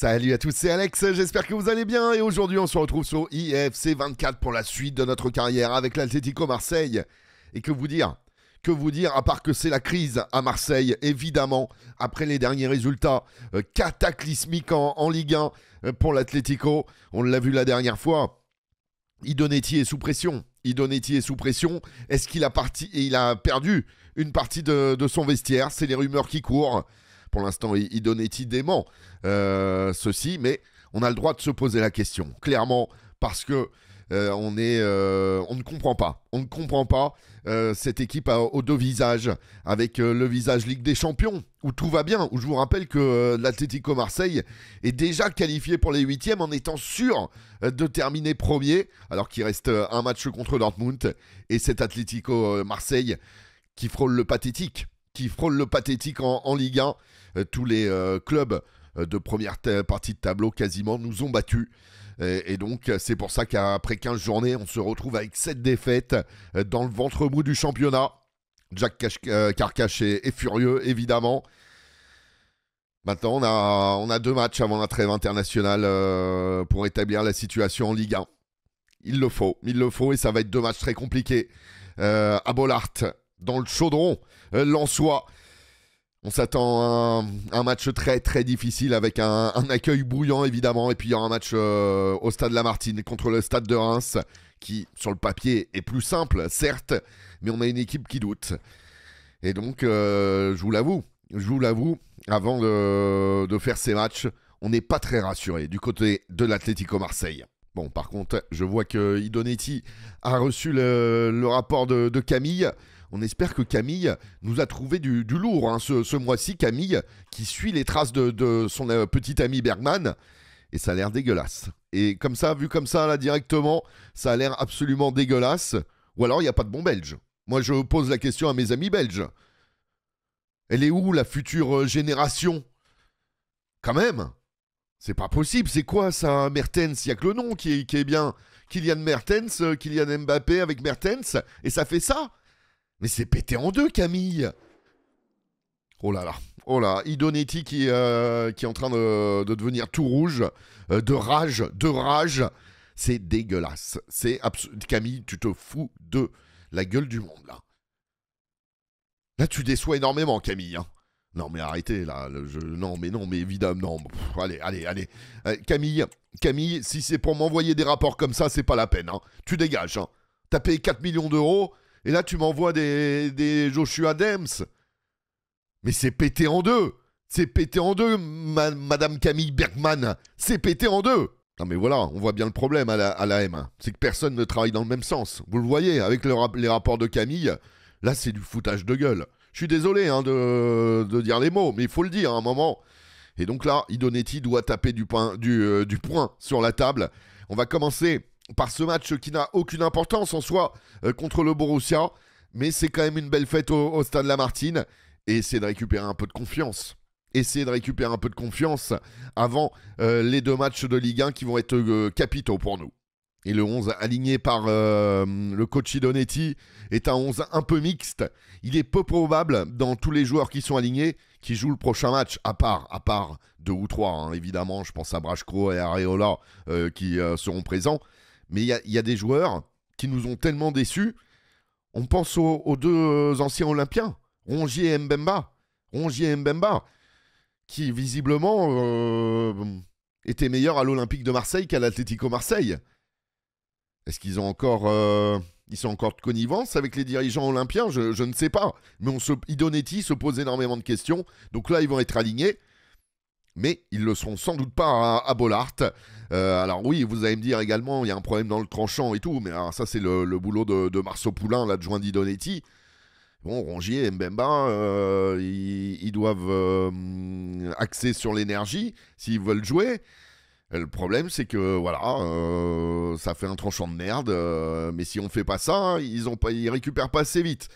Salut à tous, c'est Alex, j'espère que vous allez bien et aujourd'hui on se retrouve sur IFC 24 pour la suite de notre carrière avec l'Atlético Marseille. Et que vous dire Que vous dire à part que c'est la crise à Marseille, évidemment, après les derniers résultats euh, cataclysmiques en, Ligue 1 euh, pour l'Atlético, on l'a vu la dernière fois, Idonetti est sous pression. Idonetti est sous pression. Est-ce qu'il a, parti, il a perdu une partie de son vestiaire C'est les rumeurs qui courent. Pour l'instant, il donnait euh, ceci, mais on a le droit de se poser la question, clairement, parce que euh, on, est, euh, on ne comprend pas. On ne comprend pas euh, cette équipe au aux deux visages, avec le visage Ligue des Champions, où tout va bien, où je vous rappelle que l'Atlético Marseille est déjà qualifié pour les huitièmes en étant sûr de terminer premier, alors qu'il reste un match contre Dortmund, et cet Atlético Marseille qui frôle le pathétique, qui frôle le pathétique en Ligue 1. Euh, tous les euh, clubs euh, de première partie de tableau quasiment nous ont battus. Et, donc c'est pour ça qu'après 15 journées, on se retrouve avec 7 défaites dans le ventre mou du championnat. Jack Carcache est, furieux, évidemment. Maintenant, on a, deux matchs avant la trêve internationale pour établir la situation en Ligue 1. Il le faut, il le faut et ça va être deux matchs très compliqués. à Bollard, dans le chaudron, euh, Lançois on s'attend à un, match très très difficile avec un, accueil bouillant évidemment. Et puis il y aura un match euh, au stade Lamartine contre le stade de Reims qui sur le papier est plus simple certes, mais on a une équipe qui doute. Et donc euh, je vous l'avoue, je vous l'avoue, avant de, faire ces matchs, on n'est pas très rassuré du côté de l'Atlético Marseille. Bon par contre je vois que Idonetti a reçu le, rapport de Camille on espère que Camille nous a trouvé du, lourd hein, ce, mois-ci. Camille qui suit les traces de, son euh, petit ami Bergman. Et ça a l'air dégueulasse. Et comme ça, vu comme ça, là, directement, ça a l'air absolument dégueulasse. Ou alors, il n'y a pas de bon belge. Moi, je pose la question à mes amis belges. Elle est où, la future euh, génération Quand même C'est pas possible, c'est quoi ça, Mertens Il n'y a que le nom qui est bien. Kylian Mertens, euh, Kylian Mbappé avec Mertens, et ça fait ça mais c'est pété en deux, Camille Oh là là, oh là, Idonetti qui, euh, qui est en train de, devenir tout rouge, euh, de rage, de rage. C'est dégueulasse. C'est Camille, tu te fous de la gueule du monde, là. Là, tu déçois énormément, Camille. Hein. Non, mais arrêtez, là. Non, mais non, mais évidemment, allez, allez, allez. Euh, Camille, Camille, si c'est pour m'envoyer des rapports comme ça, c'est pas la peine. Hein. Tu dégages. Hein. T'as payé 4 millions d'euros, et là, tu m'envoies des, Joshua Dems. Mais c'est pété en deux. C'est pété en deux, Madame Camille Bergman. C'est pété en deux. Non mais voilà, on voit bien le problème à la, à M. Hein. C'est que personne ne travaille dans le même sens. Vous le voyez, avec les rapports de Camille, là c'est du foutage de gueule. Je suis désolé hein, de, dire les mots, mais il faut le dire à un moment. Et donc là, Idonetti doit taper du, euh, poing du, du point sur la table. On va commencer par ce match qui n'a aucune importance en soi euh, contre le Borussia. Mais c'est quand même une belle fête au, stade Lamartine. Et c'est de récupérer un peu de confiance. Essayer de récupérer un peu de confiance avant euh, les deux matchs de Ligue 1 qui vont être euh, capitaux pour nous. Et le 11 aligné par le coach Idonetti est un 11 un peu mixte. Il est peu probable dans tous les joueurs qui sont alignés qui jouent le prochain match, à part, à part deux ou trois, hein, évidemment, je pense à Brashko et Areola qui seront présents. Mais il y, a, des joueurs qui nous ont tellement déçus. On pense aux, deux euh, anciens Olympiens, Rongier et Mbemba. Rongier et Mbemba, qui visiblement euh, étaient meilleurs à l'Olympique de Marseille qu'à l'Atlético Marseille. Est-ce qu'ils ont encore. Euh, sont encore de connivence avec les dirigeants olympiens je, ne sais pas. Mais on se, Idonetti se pose énormément de questions. Donc là, ils vont être alignés. Mais ils ne le seront sans doute pas à, à Bollard, euh, alors oui, vous allez me dire également, il y a un problème dans le tranchant et tout, mais ça c'est le, boulot de, Marceau Poulain, l'adjoint d'Idonetti. Bon, Rongier et Mbemba, euh, ils, doivent euh, axer sur l'énergie s'ils veulent jouer. le problème, c'est que voilà, ça fait un tranchant de merde. mais si on fait pas ça, ils ont pas, ils récupèrent pas assez vite.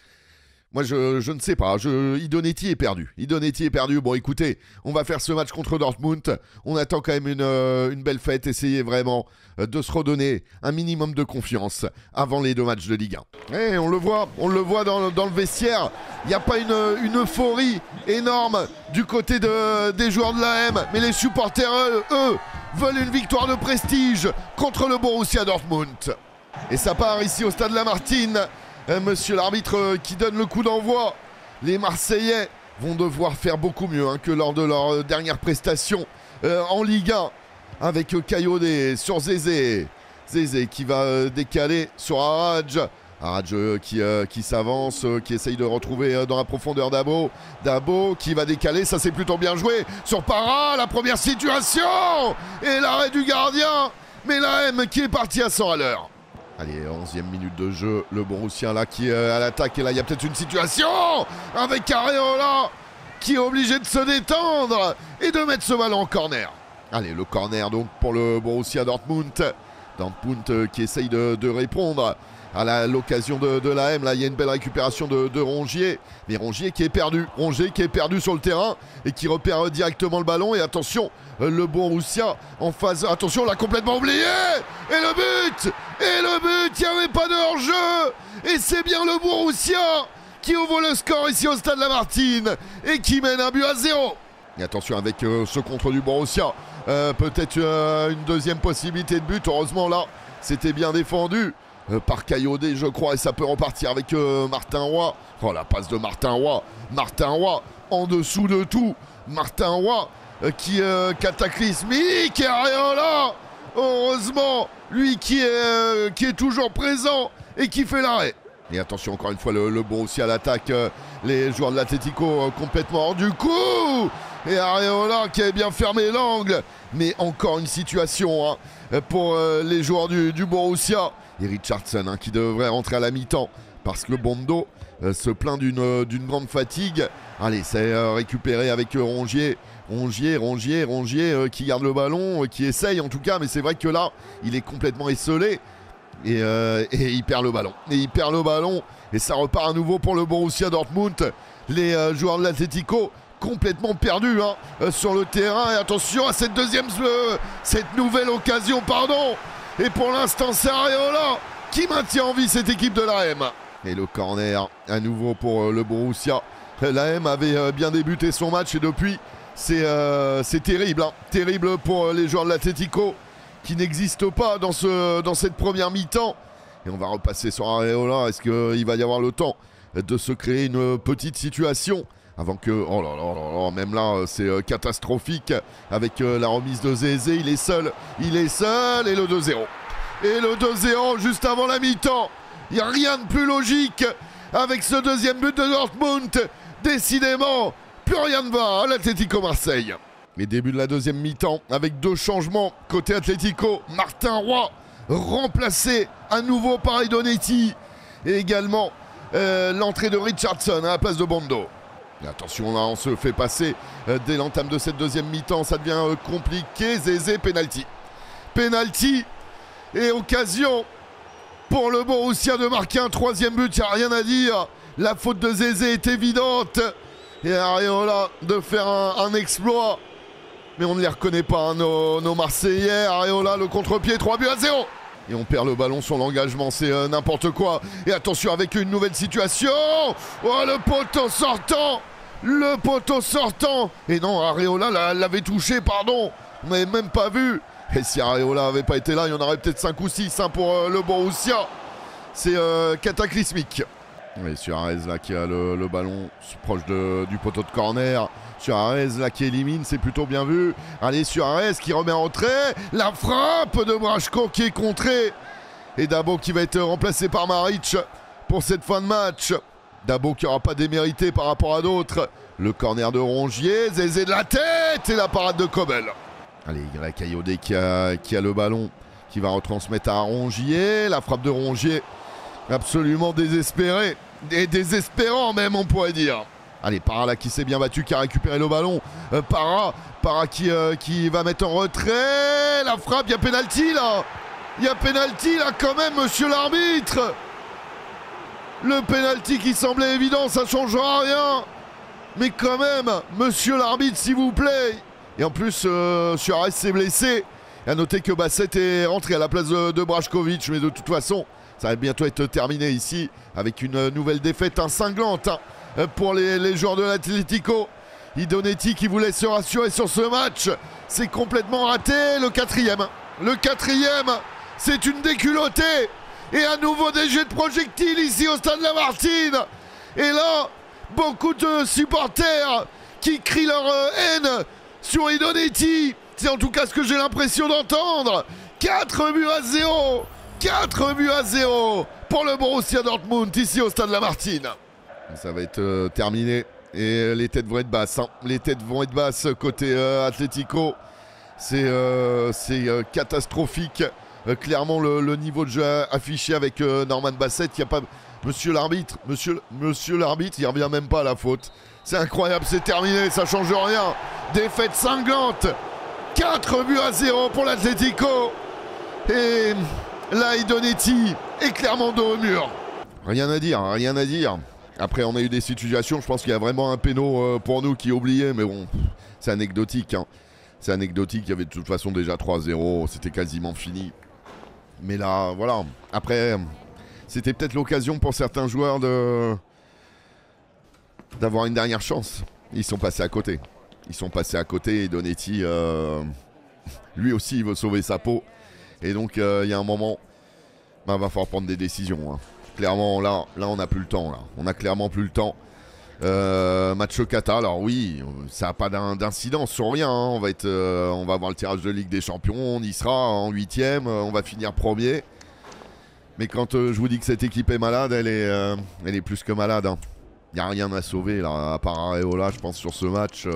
Moi, je, ne sais pas. Je, Idonetti est perdu. Idonetti est perdu. Bon, écoutez, on va faire ce match contre Dortmund. On attend quand même une, euh, belle fête. Essayez vraiment euh, de se redonner un minimum de confiance avant les deux matchs de Ligue 1. Et eh, on le voit, on le voit dans, le vestiaire. Il n'y a pas une, euphorie énorme du côté des joueurs de l'AM. Mais les supporters, eux, veulent une victoire de prestige contre le Borussia Dortmund. Et ça part ici au stade La Lamartine. Eh, monsieur l'arbitre euh, qui donne le coup d'envoi. Les Marseillais vont devoir faire beaucoup mieux hein, que lors de leur euh, dernière prestation euh, en Ligue 1 avec Kayode sur Zézé. Zézé qui va décaler sur Araj. Araj qui, s'avance, qui essaye de retrouver dans la profondeur Dabo. Dabo qui va décaler, ça c'est plutôt bien joué. Sur Para, la première situation Et l'arrêt du gardien Mais la M qui est parti à 100 à l'heure. Allez, 11e minute de jeu, le Borussia là qui est euh, à l'attaque et là il y a peut-être une situation avec Areola qui est obligé de se détendre et de mettre ce ballon en corner. Allez, le corner donc pour le Borussia Dortmund. Dortmund euh, qui essaye de répondre à l'occasion de, la M. Là, il y a une belle récupération de, Rongier. Mais Rongier qui est perdu. Rongier qui est perdu sur le terrain et qui repère directement le ballon. Et attention, euh, le bon en phase. Attention, on l'a complètement oublié. Et le but Et le but Il n'y avait pas de hors-jeu Et c'est bien le bon qui ouvre le score ici au stade Lamartine et qui mène un but à zéro. Et attention avec euh, ce contre du Borussia, euh, peut-être une deuxième possibilité de but. Heureusement là, c'était bien défendu. Euh, par Caillaudet, je crois, et ça peut repartir avec euh, Martin Roy. Oh, la passe de Martin Roy. Martin Roy en dessous de tout. Martin Roy euh, qui cataclysmique et rien Heureusement, lui qui est, qui est toujours présent et qui fait l'arrêt. Et attention, encore une fois, le, Borussia bon à l'attaque. les joueurs de l'Atletico complètement hors du coup. Et Ariola qui a bien fermé l'angle. Mais encore une situation hein, pour les joueurs du Borussia et Richardson hein, qui devrait rentrer à la mi-temps parce que Bondo euh, se plaint euh, d'une grande fatigue. Allez, c'est euh, récupéré avec Rongier. Rongier, Rongier, Rongier qui garde le ballon, qui essaye en tout cas, mais c'est vrai que là, il est complètement esselé. Et, il perd le ballon. Et il perd le ballon. Et ça repart à nouveau pour le Borussia Dortmund. Les joueurs de l'Atletico complètement perdus hein, sur le terrain. Et attention à cette deuxième, cette nouvelle occasion, pardon, et pour l'instant, c'est Areola qui maintient en vie cette équipe de l'AM. Et le corner à nouveau pour euh, le Borussia. L'AM avait euh, bien débuté son match et depuis, c'est euh, terrible. Hein. Terrible pour les joueurs de l'Atletico qui n'existent pas dans, ce, dans cette première mi-temps. Et on va repasser sur Areola. Est-ce qu'il va y avoir le temps de se créer une petite situation avant que. Oh là là là là, même là, euh, c'est euh, catastrophique avec euh, la remise de Zézé. Il est seul, il est seul, et le 2-0. Et le 2-0 juste avant la mi-temps. Il n'y a rien de plus logique avec ce deuxième but de Dortmund. Décidément, plus rien ne va à l'Atlético Marseille. Les débuts de la deuxième mi-temps avec deux changements côté Atlético. Martin Roy remplacé à nouveau par Edonetti et également l'entrée de Richardson à la place de Bondo attention là, on se fait passer euh, dès l'entame de cette deuxième mi-temps. Ça devient euh, compliqué. Zézé, penalty. Penalty et occasion pour le Borussia de marquer un troisième but. Il n'y a rien à dire. La faute de Zézé est évidente. Et Areola de faire un, exploit. Mais on ne les reconnaît pas, hein, nos, Marseillais. Areola, le contre-pied, 3 buts à 0. Et on perd le ballon sur l'engagement, c'est euh, n'importe quoi. Et attention avec une nouvelle situation. Oh, le poteau sortant le poteau sortant. Et non, Areola l'avait touché, pardon. On n'avait même pas vu. Et si Areola avait pas été là, il y en aurait peut-être 5 ou 6 hein, pour euh, le Borussia. C'est euh, cataclysmique. Et Suarez là qui a le, ballon proche du poteau de corner. Suarez là qui élimine, c'est plutôt bien vu. Allez Suarez qui remet en trait La frappe de Brachko qui est contrée. Et Dabo qui va être remplacé par Maric pour cette fin de match. Dabo qui n'aura pas démérité par rapport à d'autres. Le corner de Rongier, Zézé de la tête et la parade de Kobel. Allez, y Ayodé qui a, qui a le ballon, qui va retransmettre à Rongier. La frappe de Rongier, absolument désespérée. Et désespérant même, on pourrait dire. Allez, Para là qui s'est bien battu, qui a récupéré le ballon. Euh, Para, qui, euh, qui va mettre en retrait. La frappe, il y a pénalty là. Il y a pénalty là quand même, monsieur l'arbitre. Le pénalty qui semblait évident, ça changera rien. Mais quand même, monsieur l'arbitre, s'il vous plaît. Et en plus, euh, Suarez s'est blessé. Et à noter que Basset est rentré à la place de, Brajkovic. Mais de toute façon, ça va bientôt être terminé ici avec une nouvelle défaite cinglante hein, pour les, joueurs de l'Atletico. Idonetti qui voulait se rassurer sur ce match. C'est complètement raté. Le quatrième. Le quatrième. C'est une déculottée. Et à nouveau des jets de projectiles ici au stade la Martine. Et là, beaucoup de supporters qui crient leur euh, haine sur Idonetti. C'est en tout cas ce que j'ai l'impression d'entendre. 4 buts à 0. 4 buts à 0 pour le Borussia Dortmund ici au stade la Martine. Ça va être euh, terminé et euh, les têtes vont être basses. Hein. Les têtes vont être basses côté Atletico Atlético. C'est catastrophique. Euh, clairement le, niveau de jeu affiché avec euh, Norman Bassett. Il n'y a pas Monsieur l'arbitre, monsieur, monsieur l'arbitre, il revient même pas à la faute. C'est incroyable, c'est terminé, ça change rien. Défaite cinglante. 4 buts à 0 pour l'Atletico Et là, Idonetti est clairement dos au mur. Rien à dire, hein, rien à dire. Après, on a eu des situations, je pense qu'il y a vraiment un péno euh, pour nous qui oubliait mais bon, c'est anecdotique. Hein. C'est anecdotique, il y avait de toute façon déjà 3-0, c'était quasiment fini. Mais là, voilà. Après, c'était peut-être l'occasion pour certains joueurs de d'avoir une dernière chance. Ils sont passés à côté. Ils sont passés à côté et Donetti, euh, lui aussi, il veut sauver sa peau. Et donc, euh, il y a un moment, il bah, va falloir prendre des décisions. Hein. Clairement, là, là on n'a plus le temps. Là. On n'a clairement plus le temps. Euh, match au alors oui, ça n'a pas d'incidence sur rien. Hein. On, va être, euh, on va avoir le tirage de Ligue des Champions, on y sera en huitième, euh, on va finir premier. Mais quand je vous dis que cette équipe est malade, elle est, elle est plus que malade. Il hein. n'y a rien à sauver, là, à part Areola, je pense, sur ce match.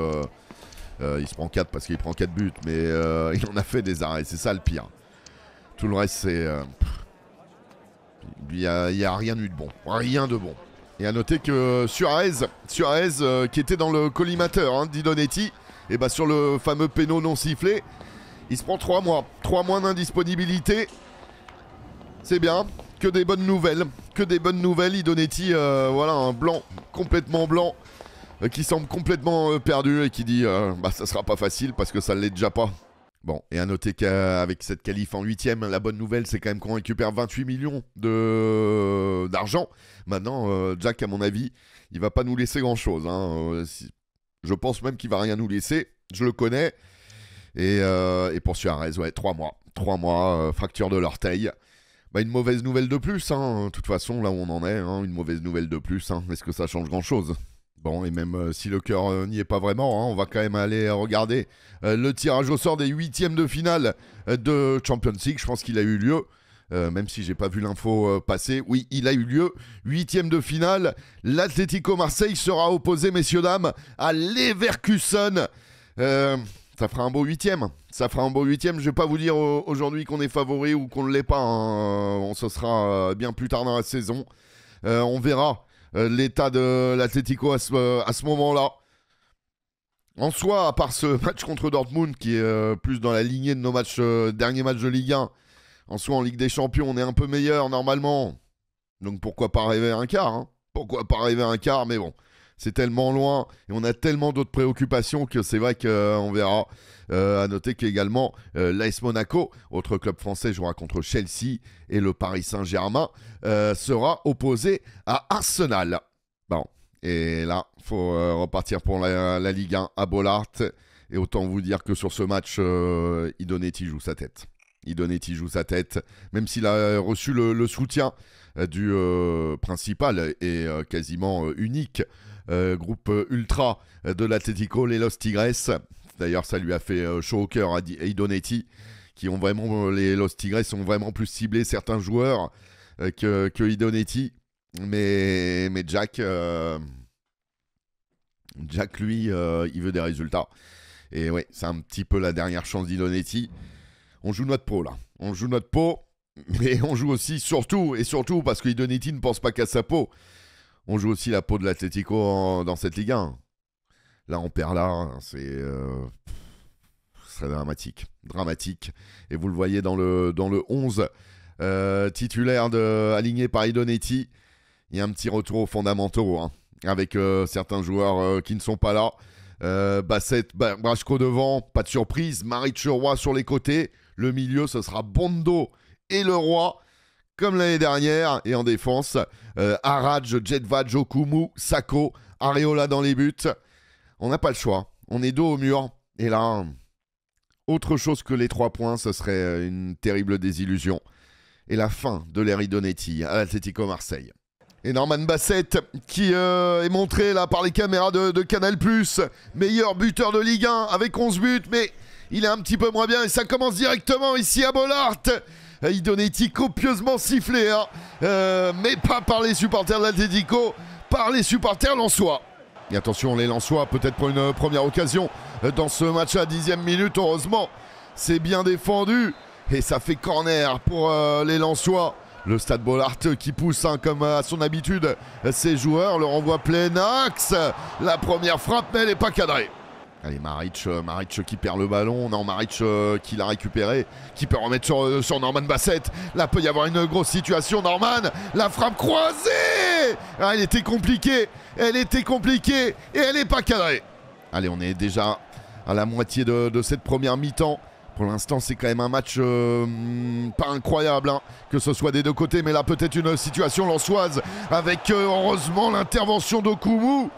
il se prend 4 parce qu'il prend 4 buts, mais il en a fait des arrêts, c'est ça le pire. Tout le reste, c'est... Il n'y a, a rien eu de bon. Rien de bon. Et à noter que euh, Suarez, Suarez euh, qui était dans le collimateur hein, d'Idonetti, et eh bah ben, sur le fameux péno non sifflé, il se prend 3 mois. 3 mois d'indisponibilité. C'est bien. Que des bonnes nouvelles. Que des bonnes nouvelles. Idonetti, euh, voilà, un blanc, complètement blanc, qui semble complètement perdu et qui dit bah ça sera pas facile parce que ça ne l'est déjà pas. Bon, et à noter qu'avec cette qualif en huitième, la bonne nouvelle, c'est quand même qu'on récupère 28 millions de d'argent. Maintenant, euh, Jack, à mon avis, il va pas nous laisser grand-chose. Hein. Euh, je pense même qu'il va rien nous laisser. Je le connais. Et, euh, et pour Suarez, ouais, 3 mois. Trois mois, euh, fracture de l'orteil. Bah, une mauvaise nouvelle de plus, hein. De toute façon, là où on en est, hein, une mauvaise nouvelle de plus. Hein. Est-ce que ça change grand-chose Bon, et même euh, si le cœur euh, n'y est pas vraiment, hein, on va quand même aller regarder euh, le tirage au sort des huitièmes de finale de Champions League. Je pense qu'il a eu lieu. même si j'ai pas vu l'info passer. Oui, il a eu lieu. Huitième de finale. L'Atlético Marseille sera opposé, messieurs dames, à l'Everkusen. ça fera un beau huitième. Ça fera un beau huitième. Je vais pas vous dire aujourd'hui qu'on est favori ou qu'on ne l'est pas. Hein. On se sera bien plus tard dans la saison. on verra euh, l'état de l'Atlético à ce, à ce moment-là. En soi, à part ce match contre Dortmund, qui est euh, plus dans la lignée de nos matchs, euh, derniers matchs de Ligue 1, en soi, en Ligue des Champions, on est un peu meilleur normalement. Donc pourquoi pas arriver à un quart hein. Pourquoi pas arriver à un quart Mais bon, c'est tellement loin et on a tellement d'autres préoccupations que c'est vrai qu'on euh, verra. Euh, à noter qu'également euh, l'AS Monaco, autre club français jouera contre Chelsea et le Paris Saint-Germain sera opposé à Arsenal. Bon, et là, il faut repartir pour la, Ligue 1 à Bollard. Et autant vous dire que sur ce match, Idonetti joue sa tête. Idonetti joue sa tête, même s'il a reçu le soutien du principal et quasiment unique euh, groupe euh, ultra euh, de l'Atlético, les Los Tigres. D'ailleurs, ça lui a fait chaud au cœur à Idonetti, qui ont vraiment, les Los Tigres ont vraiment plus ciblé certains joueurs que, que Idonetti. Mais, mais Jack, Jack, lui, il veut des résultats. Et ouais, c'est un petit peu la dernière chance d'Idonetti. On joue notre peau, là. On joue notre peau, mais on joue aussi, surtout, et surtout parce que Idonetti ne pense pas qu'à sa peau on joue aussi la peau de l'Atlético dans cette Ligue 1. Là, on perd là, hein. c'est euh, dramatique, dramatique. Et vous le voyez dans le, dans le 11 euh, titulaire aligné par Idonetti, il y a un petit retour aux fondamentaux, hein, avec euh, certains joueurs euh, qui ne sont pas là. Euh, Brasco devant, pas de surprise. Maric roi sur les côtés. Le milieu, ce sera Bondo et Leroy comme l'année dernière. Et en défense, euh, Arad, Sako, Areola dans les buts. On n'a pas le choix. On est dos au mur. Et là, autre chose que les trois points, ce serait euh, une terrible désillusion. Et la fin de Larry Donetti à l'Atletico Marseille. Et Norman Bassett, qui euh, est montré là par les caméras de, de Canal+, meilleur buteur de Ligue 1 avec 11 buts, mais il est un petit peu moins bien et ça commence directement ici à Bollard euh, Idonetti copieusement sifflé, hein. euh, mais pas par les supporters de par les supporters lensois. Et attention, les Lensois, peut-être pour une euh, première occasion dans ce match à dixième minute. Heureusement, c'est bien défendu. Et ça fait corner pour les Lensois. Le stade Bollard qui pousse, hein, comme à son habitude, ses joueurs. Le renvoie plein axe. La première frappe, mais elle n'est pas cadrée. Allez, Maric, euh, qui perd le ballon. Non, Maric euh, qui l'a récupéré, qui peut remettre euh, sur, Norman Bassett. Là, peut y avoir une grosse situation. Norman, la frappe croisée ah, Elle était compliquée, elle était compliquée et elle n'est pas cadrée. Allez, on est déjà à la moitié de, cette première mi-temps. Pour l'instant, c'est quand même un match pas incroyable, hein, que ce soit des deux côtés, mais là, peut-être une situation lançoise avec heureusement l'intervention d'Okumu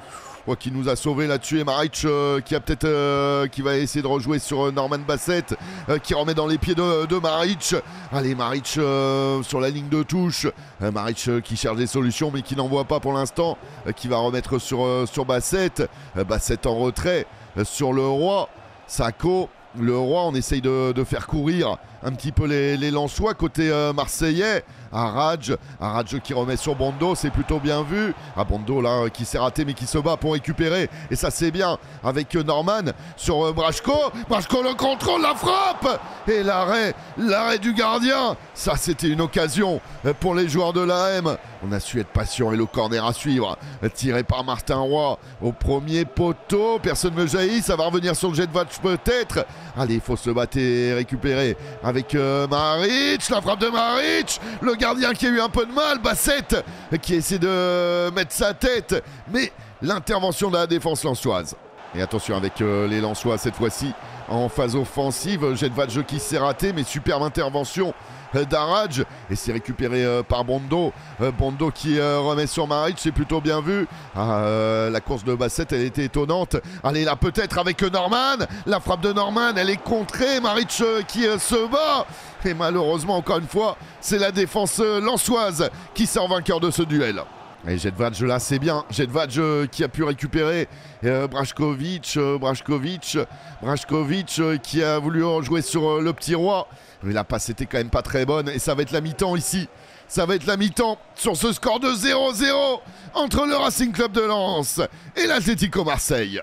qui nous a sauvé là-dessus. Et Maric euh, qui a peut-être euh, qui va essayer de rejouer sur euh, Norman Bassett qui remet dans les pieds de, Maric. Allez Maric sur la ligne de touche. Maric qui cherche des solutions mais qui n'en voit pas pour l'instant. qui va remettre sur, sur Bassett. Bassett en retrait sur le roi. Sako. Le roi, on essaye de faire courir un petit peu les, les Lensois côté euh, marseillais. Aradj Araj qui remet sur Bondo, c'est plutôt bien vu. Ah Bondo là qui s'est raté mais qui se bat pour récupérer et ça c'est bien avec euh, Norman sur euh, parce le contrôle, la frappe et l'arrêt, l'arrêt du gardien. Ça c'était une occasion euh, pour les joueurs de l'AM. On a su être patient et le corner à suivre tiré par Martin Roy au premier poteau. Personne ne jaillit, ça va revenir sur le jet de watch peut-être. Allez, il faut se battre et récupérer avec euh, Maric, la frappe de Maric, le gardien qui a eu un peu de mal, Bassette, qui essaie de mettre sa tête, mais l'intervention de la défense lançoise. Et attention avec euh, les Lançois cette fois-ci en phase offensive, jet de jeu qui s'est raté, mais superbe intervention euh, d'Araj. Et c'est récupéré euh, par Bondo. Euh, Bondo qui remet sur Maric, c'est plutôt bien vu. Ah, la course de Bassett, elle était étonnante. Allez là peut-être avec Norman. La frappe de Norman, elle est contrée. Maric qui se bat. Et malheureusement, encore une fois, c'est la défense lançoise qui sort vainqueur de ce duel. Et là, c'est bien. Jet euh, qui a pu récupérer euh, euh Brajkovic, euh, qui a voulu en jouer sur euh, le petit roi. Mais la passe était quand même pas très bonne et ça va être la mi-temps ici. Ça va être la mi-temps sur ce score de 0-0 entre le Racing Club de Lens et l'Atlético Marseille.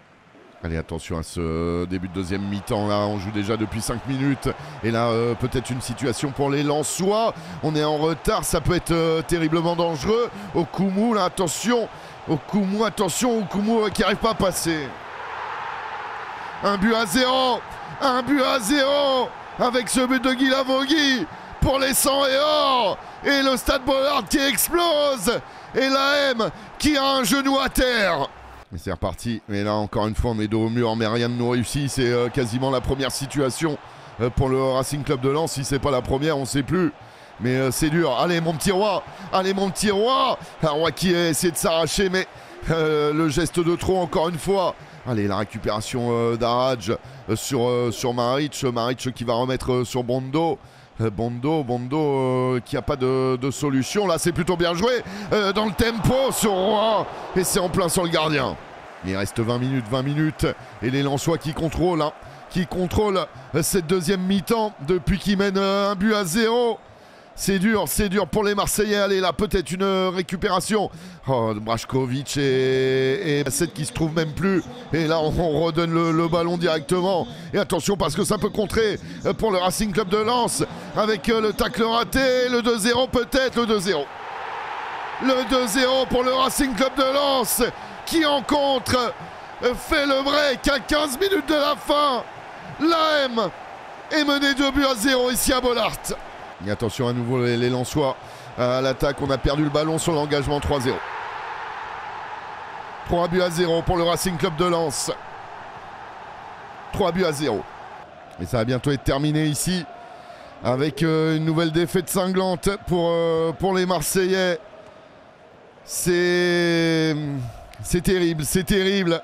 Allez, attention à ce début de deuxième mi-temps. Là, on joue déjà depuis 5 minutes. Et là, euh, peut-être une situation pour les Lensois. On est en retard. Ça peut être euh, terriblement dangereux. Okumu, là, attention. Okumu, attention. Okumu euh, qui n'arrive pas à passer. Un but à zéro. Un but à zéro. Avec ce but de Guy pour les 100 et or. Et le stade Bollard qui explose. Et la M qui a un genou à terre c'est reparti. Mais là, encore une fois, on dos au mur. Mais rien ne nous réussit. C'est euh, quasiment la première situation euh, pour le Racing Club de Lens. Si c'est pas la première, on ne sait plus. Mais euh, c'est dur. Allez, mon petit roi. Allez, mon petit roi. Un roi qui a essayé de s'arracher, mais le geste de trop, encore une fois. Allez, la récupération d'Araj sur, sur Maric. Maric qui va remettre sur Bondo. Euh, Bondo, Bondo euh, qui n'a pas de, solution. Là, c'est plutôt bien joué euh, dans le tempo, sur roi. Et c'est en plein sur le gardien. Il reste 20 minutes, 20 minutes. Et les Lançois qui contrôlent, hein, qui contrôlent cette deuxième mi-temps depuis qu'ils mènent un but à zéro. C'est dur, c'est dur pour les Marseillais. Allez, là, peut-être une euh, récupération. Oh, Brajkovic et, et cette qui se trouve même plus. Et là, on, redonne le, ballon directement. Et attention, parce que ça peut contrer euh, pour le Racing Club de Lens. Avec euh, le tacle raté, le 2-0 peut-être, le 2-0. Le 2-0 pour le Racing Club de Lens qui en contre fait le break à 15 minutes de la fin. L'AM est mené 2 buts à 0 ici à Bollard attention à nouveau les, Lensois euh, à l'attaque. On a perdu le ballon sur l'engagement 3-0. 3 buts à 0 pour le Racing Club de Lens. 3 buts à 0. Et ça va bientôt être terminé ici. Avec euh, une nouvelle défaite cinglante pour, euh, pour les Marseillais. C'est. C'est terrible, c'est terrible.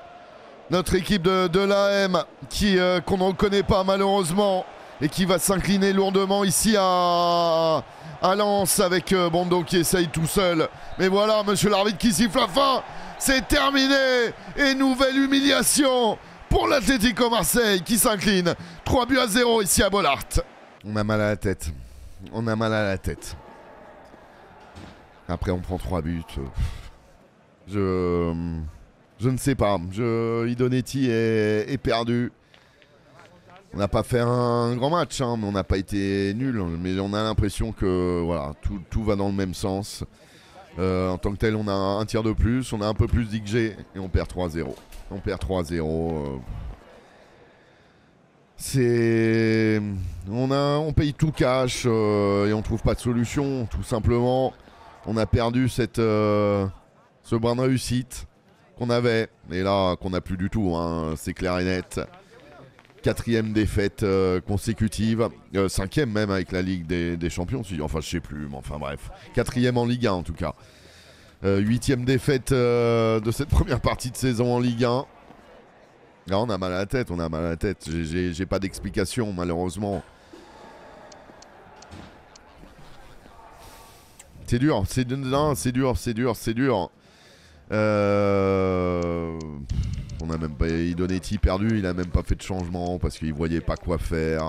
Notre équipe de, de l'AM qui qu'on ne reconnaît pas malheureusement et qui va s'incliner lourdement ici à, Lens avec euh, Bondo qui essaye tout seul. Mais voilà, monsieur l'arbitre qui siffle la fin. C'est terminé et nouvelle humiliation pour l'Atlético Marseille qui s'incline 3 buts à 0 ici à Bollard. On a mal à la tête. On a mal à la tête. Après on prend trois buts. Je je ne sais pas. Je Idonetti est perdu. On n'a pas fait un grand match, hein, mais on n'a pas été nul. Hein. Mais on a l'impression que voilà, tout, va dans le même sens. Euh, en tant que tel, on a un tiers de plus, on a un peu plus d'XG et on perd 3-0. On perd 3-0. Euh. C'est. On, on paye tout cash euh, et on trouve pas de solution, tout simplement. On a perdu cette, ce brin de réussite qu'on avait. Et là, qu'on n'a plus du tout, hein, c'est clair et net quatrième défaite euh, consécutive, euh, cinquième même avec la Ligue des, Champions, enfin je sais plus, mais enfin bref, quatrième en Ligue 1 en tout cas. Euh, huitième défaite de cette première partie de saison en Ligue 1. Là ah, on a mal à la tête, on a mal à la tête, j'ai pas d'explication malheureusement. C'est dur, c'est dur, c'est dur, c'est dur. Euh... On donnait même pas perdu, il a même pas fait de changement parce qu'il voyait pas quoi faire.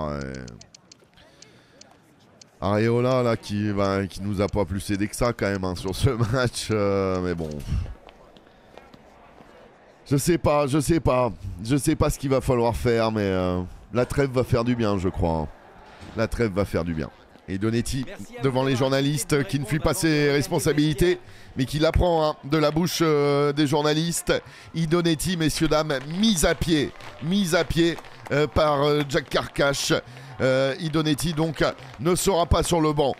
Areola là qui, ne ben, qui nous a pas plus aidé que ça quand même hein, sur ce match. Euh, mais bon. Je sais pas, je sais pas. Je sais pas ce qu'il va falloir faire, mais euh, la trêve va faire du bien, je crois. La trêve va faire du bien. Idonetti devant les journalistes qui ne fuit pas ses responsabilités mais qui l'apprend hein, de la bouche euh, des journalistes. Idonetti, messieurs, dames, mise à pied, mise à pied euh, par euh, Jack Carcache. Idonetti donc ne sera pas sur le banc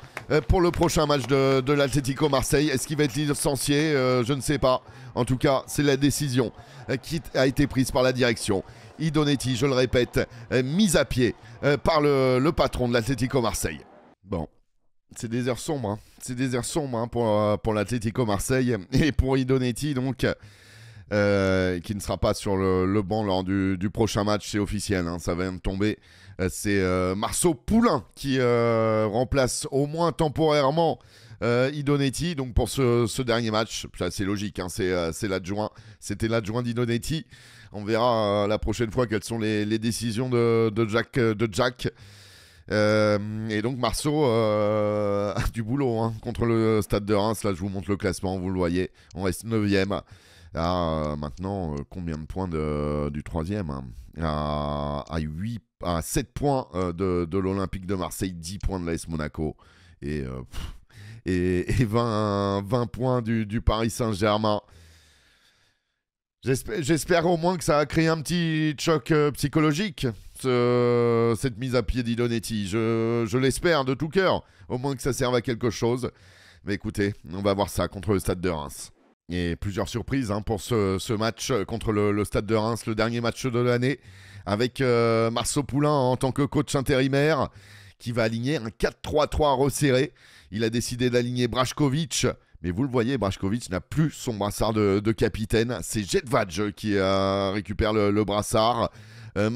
pour le prochain match de, de l'Atlético Marseille. Est-ce qu'il va être licencié Je ne sais pas. En tout cas, c'est la décision qui a été prise par la direction. Idonetti, je le répète, mise à pied par le, le patron de l'Atlético Marseille. Bon. C'est des heures sombres, hein. c'est des heures sombres hein, pour, euh, pour l'Atlético Marseille et pour Idonetti, donc, euh, qui ne sera pas sur le, banc lors du, prochain match, c'est officiel, hein. ça va même tomber. Euh, c'est Marceau Poulain qui remplace au moins temporairement Idonetti, donc pour ce, dernier match, c'est logique, c'est l'adjoint, c'était l'adjoint d'Idonetti. On verra la prochaine fois quelles sont les, décisions de, Jack. De Jack. Euh, et donc Marceau euh, a du boulot hein, contre le Stade de Reims. Là, je vous montre le classement, vous le voyez. On reste 9ème. À euh, maintenant, combien de points du 3ème hein à, 8, à 7 points de, l'Olympique de Marseille, 10 points de l'AS Monaco. Et, et, 20, 20, points du, du Paris Saint-Germain. J'espère au moins que ça a créé un petit choc euh, psychologique, cette mise à pied d'Idonetti. Je, l'espère de tout cœur. Au moins que ça serve à quelque chose. Mais écoutez, on va voir ça contre le Stade de Reims. Et plusieurs surprises hein, pour ce, match euh, contre le, Stade de Reims, le dernier match de l'année, avec euh, Marceau Poulain en tant que coach intérimaire, qui va aligner un 4-3-3 resserré. Il a décidé d'aligner Brajkovic mais vous le voyez, Brajkovic n'a plus son brassard de, capitaine. C'est Jedvaj qui euh, récupère le, brassard. Euh,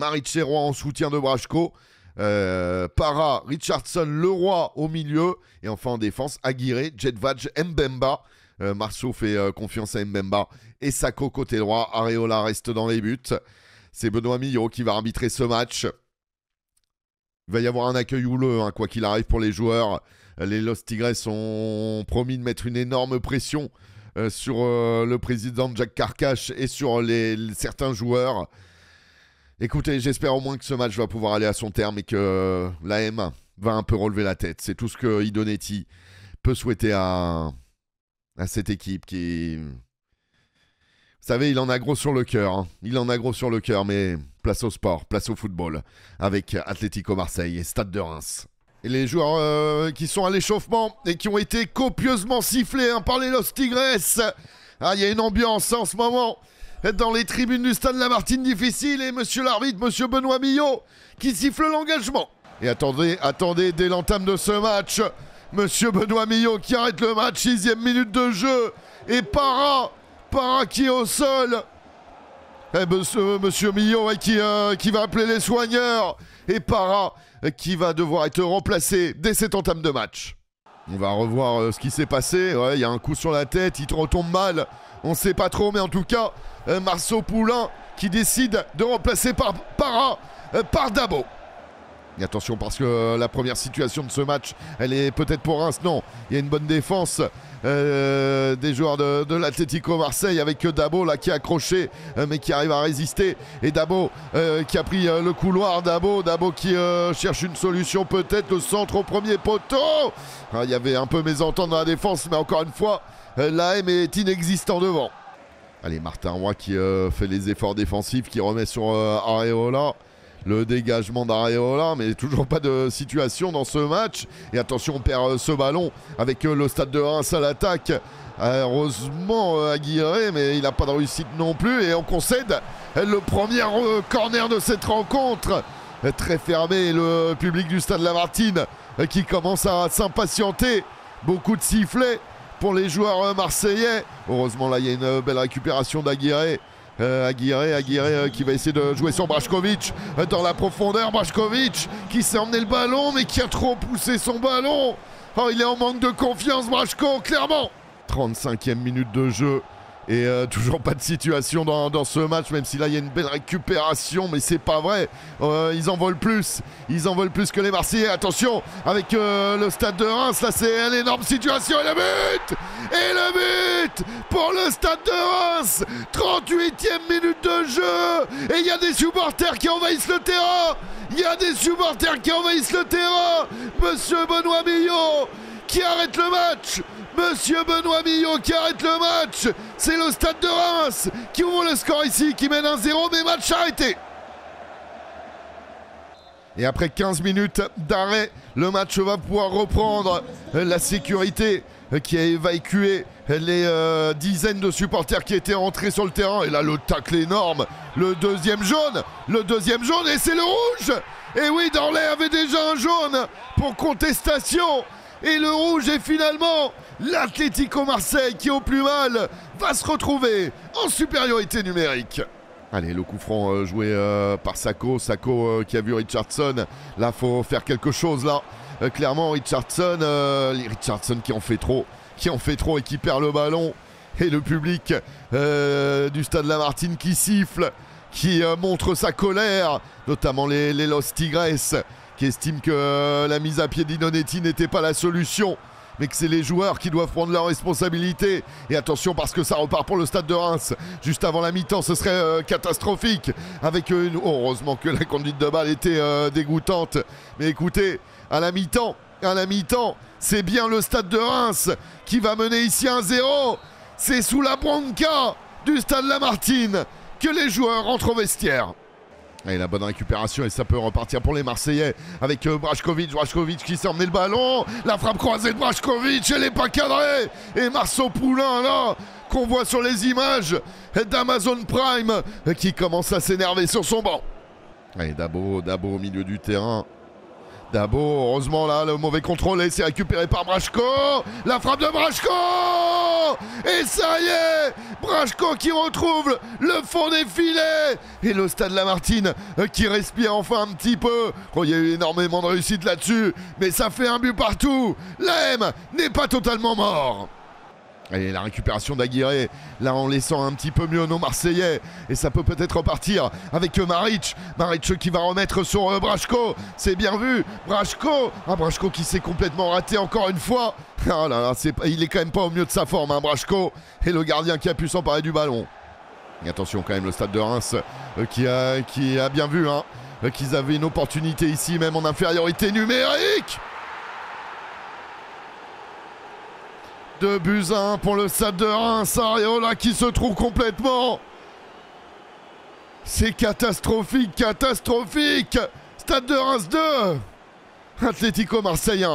en soutien de Brajko. Euh, Para, Richardson, Leroy au milieu. Et enfin en défense, Aguirre, Jedvaj, Mbemba. Euh, Marceau fait confiance à Mbemba. Et Sako côté droit. Areola reste dans les buts. C'est Benoît Millot qui va arbitrer ce match. Il va y avoir un accueil houleux, hein, quoi qu'il arrive pour les joueurs. Les Los Tigres ont promis de mettre une énorme pression euh, sur euh, le président Jack carcash et sur les, certains joueurs. Écoutez, j'espère au moins que ce match va pouvoir aller à son terme et que l'AM va un peu relever la tête. C'est tout ce que Idonetti peut souhaiter à, à cette équipe qui... Vous savez, il en a gros sur le cœur. Hein. Il en a gros sur le cœur, mais place au sport, place au football avec Atlético Marseille et Stade de Reims les joueurs euh, qui sont à l'échauffement et qui ont été copieusement sifflés hein, par les Los Tigres. Ah, il y a une ambiance en ce moment dans les tribunes du stade Lamartine difficile et monsieur l'arbitre, monsieur Benoît Millot qui siffle l'engagement. Et attendez, attendez, dès l'entame de ce match, monsieur Benoît Millot qui arrête le match, sixième minute de jeu et Para, Para qui est au sol. Et eh, monsieur, Millot qui, euh, qui va appeler les soigneurs et Para euh, qui va devoir être remplacé dès cette entame de match. On va revoir euh, ce qui s'est passé. il y a un coup sur la tête, il retombe mal. On ne sait pas trop, mais en tout cas, euh, Marceau Poulain qui décide de remplacer par par Dabo attention parce que euh, la première situation de ce match, elle est peut-être pour Reims. Non, il y a une bonne défense euh, des joueurs de, de l'Atlético Marseille avec euh, Dabo là qui est accroché mais qui arrive à résister. Et Dabo qui a pris le couloir. Dabo, Dabo qui cherche une solution peut-être. Le centre au premier poteau. Ah, il y avait un peu mésentente dans la défense mais encore une fois, l'AM est inexistant devant. Allez, Martin Roy qui fait les efforts défensifs, qui remet sur Areola le dégagement d'Ariola, mais toujours pas de situation dans ce match. Et attention, on perd euh, ce ballon avec euh, le stade de Reims à l'attaque. Heureusement euh, Aguirre, mais il n'a pas de réussite non plus. Et on concède le premier corner de cette rencontre. Très fermé, le public du stade Lamartine qui commence à s'impatienter. Beaucoup de sifflets pour les joueurs marseillais. Heureusement, là, il y a une belle récupération d'Aguirre. Euh, Aguirre, Aguirre euh, qui va essayer de jouer sur Brajkovic euh, dans la profondeur. Brajkovic qui s'est emmené le ballon mais qui a trop poussé son ballon. Oh, il est en manque de confiance, Brajko, clairement. 35e minute de jeu. Et euh, toujours pas de situation dans, ce match, même si là il y a une belle récupération, mais c'est pas vrai. Euh, ils en veulent plus. Ils en veulent plus que les Marseillais. Attention, avec euh, le stade de Reims, là c'est une énorme situation. Et le but Et le but Pour le stade de Reims 38ème minute de jeu Et il y a des supporters qui envahissent le terrain Il y a des supporters qui envahissent le terrain Monsieur Benoît Millot qui arrête le match. Monsieur Benoît Millot qui arrête le match. C'est le stade de Reims qui ouvre le score ici, qui mène 1-0, mais match arrêté. Et après 15 minutes d'arrêt, le match va pouvoir reprendre la sécurité qui a évacué les euh, dizaines de supporters qui étaient entrés sur le terrain. Et là, le tacle énorme, le deuxième jaune, le deuxième jaune, et c'est le rouge Et oui, Dorley avait déjà un jaune pour contestation et le rouge est finalement l'Atlético Marseille qui au plus mal va se retrouver en supériorité numérique. Allez, le coup franc euh, joué euh, par Sacco. Sacco euh, qui a vu Richardson. Là, faut faire quelque chose là. clairement, Richardson, Richardson qui en fait trop, qui en fait trop et qui perd le ballon. Et le public du stade Lamartine qui siffle, qui montre sa colère, notamment les, les Los Tigres qui estime que euh, la mise à pied d'Inonetti n'était pas la solution mais que c'est les joueurs qui doivent prendre leurs responsabilités. Et attention parce que ça repart pour le stade de Reims. Juste avant la mi-temps, ce serait euh, catastrophique. Avec oh, heureusement que la conduite de balle était euh, dégoûtante. Mais écoutez, à la mi-temps, à la mi-temps, c'est bien le stade de Reims qui va mener ici 1-0. C'est sous la bronca du stade Lamartine que les joueurs rentrent au vestiaire. Et la bonne récupération et ça peut repartir pour les Marseillais avec euh, Brajkovic, Brajkovic qui s'est emmené le ballon, la frappe croisée de Brajkovic, elle n'est pas cadrée et Marceau Poulain là qu'on voit sur les images d'Amazon Prime qui commence à s'énerver sur son banc. Et d'abord, d'abord au milieu du terrain, D'abord heureusement là, le mauvais contrôle et c'est récupéré par Brashko. La frappe de Brashko Et ça y est Brashko qui retrouve le fond des filets Et le stade Lamartine euh, qui respire enfin un petit peu. Oh, il y a eu énormément de réussite là-dessus, mais ça fait un but partout. La M n'est pas totalement mort. Et la récupération d'Aguirre, là en laissant un petit peu mieux nos Marseillais. Et ça peut peut-être repartir avec Maric. Maric qui va remettre sur euh, C'est bien vu. Brashko. Ah, Brashko qui s'est complètement raté encore une fois. Ah là là, il est quand même pas au mieux de sa forme, hein, Et le gardien qui a pu s'emparer du ballon. attention quand même, le stade de Reims euh, qui, a, bien vu hein. euh, qu'ils avaient une opportunité ici, même en infériorité numérique. De buts pour le Stade de Reims. Ariola qui se trouve complètement. C'est catastrophique, catastrophique. Stade de Reims 2. Atlético marseillais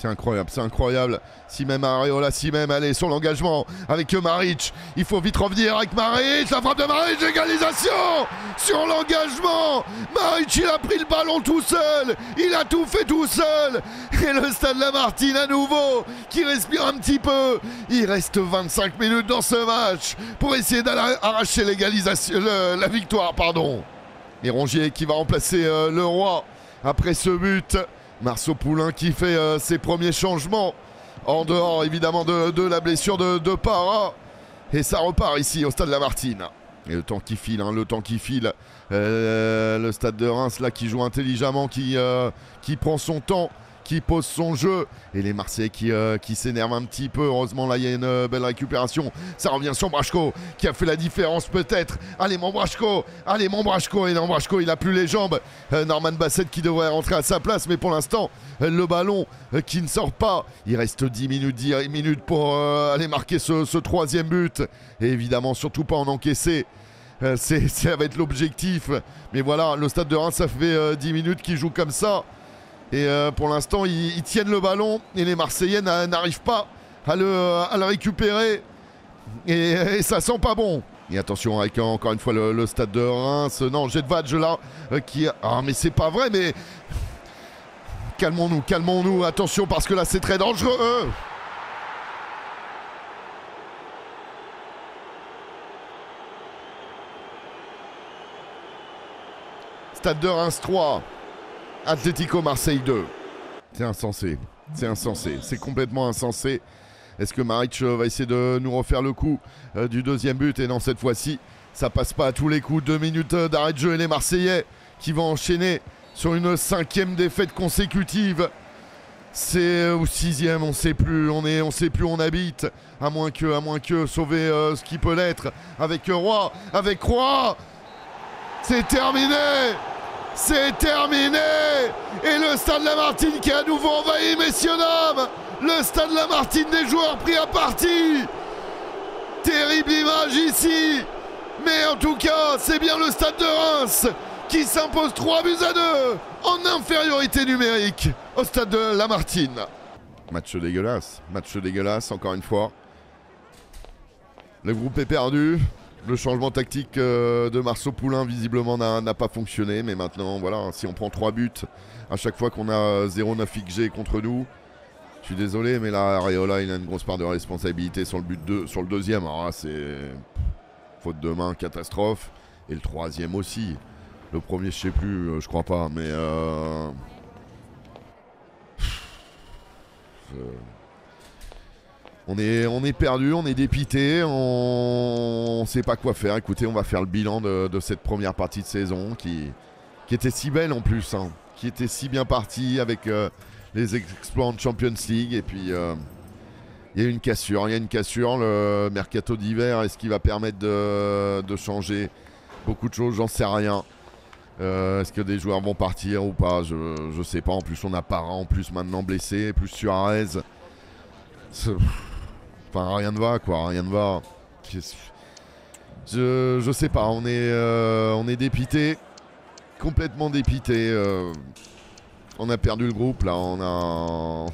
C'est incroyable, c'est incroyable. Si même Areola, si même, allez, sur l'engagement avec Maric. Il faut vite revenir avec Maric. La frappe de Maric, l'égalisation sur l'engagement. Maric, il a pris le ballon tout seul. Il a tout fait tout seul. Et le stade Lamartine à nouveau qui respire un petit peu. Il reste 25 minutes dans ce match pour essayer d'arracher l'égalisation, la victoire, pardon. Et Rongier qui va remplacer euh, le roi après ce but. Marceau Poulain qui fait euh, ses premiers changements en dehors évidemment de, la blessure de, de, Et ça repart ici au stade Lamartine. Et le temps qui file, hein, le temps qui file. Euh, le stade de Reims là qui joue intelligemment, qui, euh, qui prend son temps qui pose son jeu. Et les Marseillais euh, qui, s'énervent un petit peu. Heureusement, là, il y a une euh, belle récupération. Ça revient sur Brachko qui a fait la différence peut-être. Allez, mon Brachko Allez, mon Brachko Et non, Brachko, il a plus les jambes. Euh, Norman Bassett qui devrait rentrer à sa place. Mais pour l'instant, le ballon qui ne sort pas. Il reste 10 minutes, minutes pour aller marquer ce, troisième but. Et évidemment, surtout pas en encaisser. C'est, ça va être l'objectif. Mais voilà, le stade de Reims, ça fait 10 minutes qu'il joue comme ça. Et euh, pour l'instant, ils, tiennent le ballon et les Marseillais n'arrivent pas à le, récupérer. Et, ça sent pas bon. Et attention avec encore une fois le, stade de Reims. Non, j'ai de Vadge là euh, qui. Ah, mais c'est pas vrai, mais. Calmons-nous, calmons-nous. Attention parce que là, c'est très dangereux. Stade de Reims 3. Atlético Marseille 2. C'est insensé. C'est insensé. C'est complètement insensé. Est-ce que Maric euh, va essayer de nous refaire le coup euh, du deuxième but Et non, cette fois-ci, ça passe pas à tous les coups. Deux minutes euh, d'arrêt de jeu et les Marseillais qui vont enchaîner sur une cinquième défaite consécutive. C'est au sixième, on sait plus, on est, on sait plus, on habite. À moins que, à moins que, sauver ce qui peut l'être avec roi, avec roi, C'est terminé. C'est terminé Et le stade Lamartine qui a à nouveau envahi, messieurs, Le stade Lamartine des joueurs pris à partie Terrible image ici Mais en tout cas, c'est bien le stade de Reims qui s'impose 3 buts à 2 en infériorité numérique au stade de Lamartine. Match dégueulasse, match dégueulasse encore une fois. Le groupe est perdu, le changement tactique euh, de Marceau Poulain visiblement n'a pas fonctionné, mais maintenant voilà, hein, si on prend 3 buts à chaque fois qu'on a 0-9 euh, fixé contre nous, je suis désolé, mais là Areola il a une grosse part de responsabilité sur le but sur le deuxième. Alors c'est faute de main, catastrophe. Et le troisième aussi. Le premier je ne sais plus, euh, je crois pas, mais on est, on perdu, on est dépité, on ne sait pas quoi faire. Écoutez, on va faire le bilan de, cette première partie de saison qui, était si belle en plus, hein, qui était si bien partie avec euh, les exploits en Champions League. Et puis, euh, il y a une cassure, il y a une cassure. Le mercato d'hiver, est-ce qu'il va permettre de, changer beaucoup de choses J'en sais rien. Euh, est-ce que des joueurs vont partir ou pas Je ne sais pas. En plus, on a Parra en plus maintenant blessé, plus Suarez. Enfin, rien ne va, quoi. Rien ne va. Je, je sais pas. On est, euh, on est dépité. Complètement dépité. Euh. on a perdu le groupe, là. On a,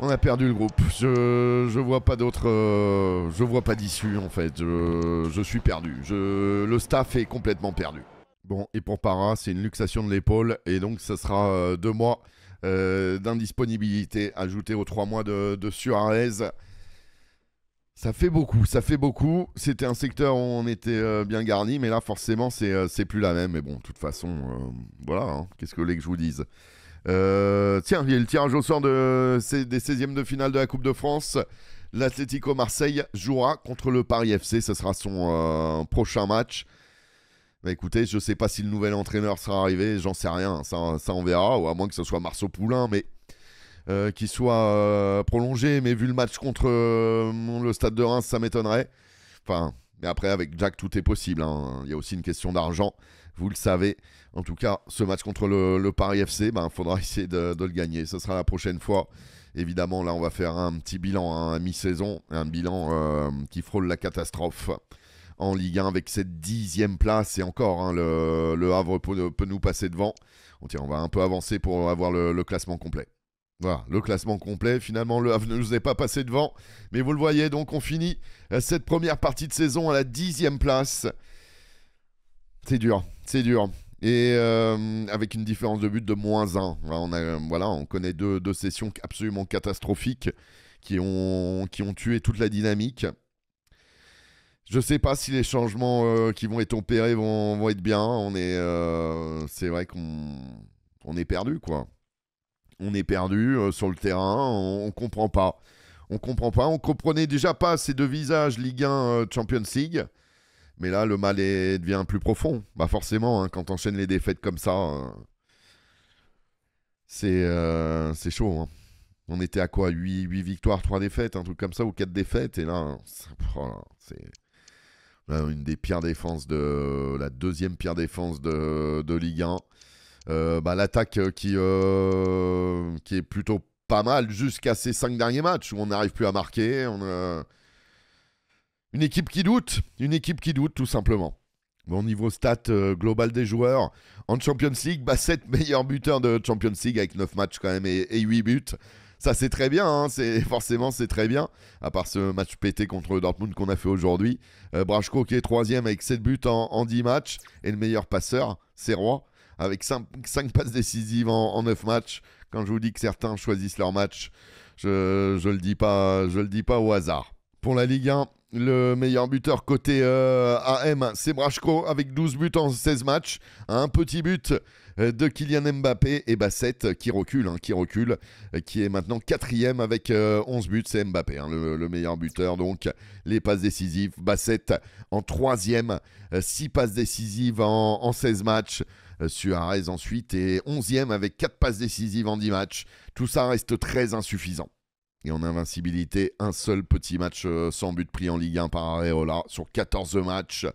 on a, perdu le groupe. Je, je vois pas d'autre. Euh, je vois pas d'issue, en fait. Je, suis perdu. le staff est complètement perdu. Bon, et pour Para, c'est une luxation de l'épaule. Et donc, ça sera deux mois euh, d'indisponibilité ajoutée aux trois mois de, de Suarez. Ça fait beaucoup, ça fait beaucoup. C'était un secteur où on était euh, bien garni, mais là, forcément, euh, c'est plus la même. Mais bon, de toute façon, voilà, hein. qu'est-ce que vous que je vous dise Tiens, il y a le tirage au sort de, des 16e de finale de la Coupe de France. L'Atlético Marseille jouera contre le Paris FC, ce sera son prochain match. Bah, écoutez, je sais pas si le nouvel entraîneur sera arrivé, j'en sais rien, ça, ça, on verra, ou à moins que ce soit Marceau Poulain, mais euh, qu'il soit euh, prolongé. Mais vu le match contre euh, le Stade de Reims, ça m'étonnerait. Enfin, mais après, avec Jack, tout est possible. Hein. Il y a aussi une question d'argent, vous le savez. En tout cas, ce match contre le, Paris FC, il ben, faudra essayer de, le gagner. Ce sera la prochaine fois. Évidemment, là, on va faire un petit bilan hein, à mi-saison, un bilan euh, qui frôle la catastrophe en Ligue 1 avec cette dixième place. Et encore, hein, le, Havre peut, nous passer devant. On, tient, on va un peu avancer pour avoir le, classement complet. Voilà, le classement complet. Finalement, le Havre ne nous est pas passé devant. Mais vous le voyez, donc on finit euh, cette première partie de saison à la dixième place. C'est dur, c'est dur. Et euh, avec une différence de but de moins 1. On, euh, voilà, on connaît deux, deux, sessions absolument catastrophiques qui ont, qui ont tué toute la dynamique. Je sais pas si les changements euh, qui vont être opérés vont, être bien. On est, euh, c'est vrai qu'on est perdu quoi. On est perdu euh, sur le terrain. On, ne comprend pas. On comprend pas. On comprenait déjà pas ces deux visages Ligue 1 Champions League. Mais là, le mal est, devient plus profond. Bah forcément, hein, quand on enchaîne les défaites comme ça, c'est c'est chaud. Hein. On était à quoi 8, 8 victoires, 3 défaites, un truc comme ça, ou 4 défaites. Et là, oh c'est... Euh, une des pires défenses de la deuxième pire défense de, Ligue 1. Euh, bah, l'attaque qui, euh, qui est plutôt pas mal jusqu'à ces cinq derniers matchs où on n'arrive plus à marquer. une équipe qui doute, une équipe qui doute tout simplement. Bon niveau stat global des joueurs, en Champions League, bah, 7 meilleurs buteurs de Champions League avec 9 matchs quand même et, et 8 buts ça c'est très bien, hein. c'est, forcément c'est très bien, à part ce match pété contre Dortmund qu'on a fait aujourd'hui. Euh, qui est troisième avec 7 buts en, 10 matchs, et le meilleur passeur, c'est Roy, avec 5, passes décisives en, 9 matchs. Quand je vous dis que certains choisissent leur match, je, ne le, dis pas, le dis pas au hasard. Pour la Ligue 1, le meilleur buteur côté euh, AM, c'est Brashko avec 12 buts en 16 matchs. Un petit but euh, de Kylian Mbappé et Bassett qui recule, hein, qui recule, euh, qui est maintenant quatrième avec 11 euh, buts. C'est Mbappé, hein, le, meilleur buteur. Donc les passes décisives. Bassett en troisième, 6 passes décisives en, 16 matchs. Suarez ensuite et 11e avec 4 passes décisives en 10 matchs. Tout ça reste très insuffisant. Et en invincibilité, un seul petit match sans but pris en Ligue 1 par Areola sur 14 matchs.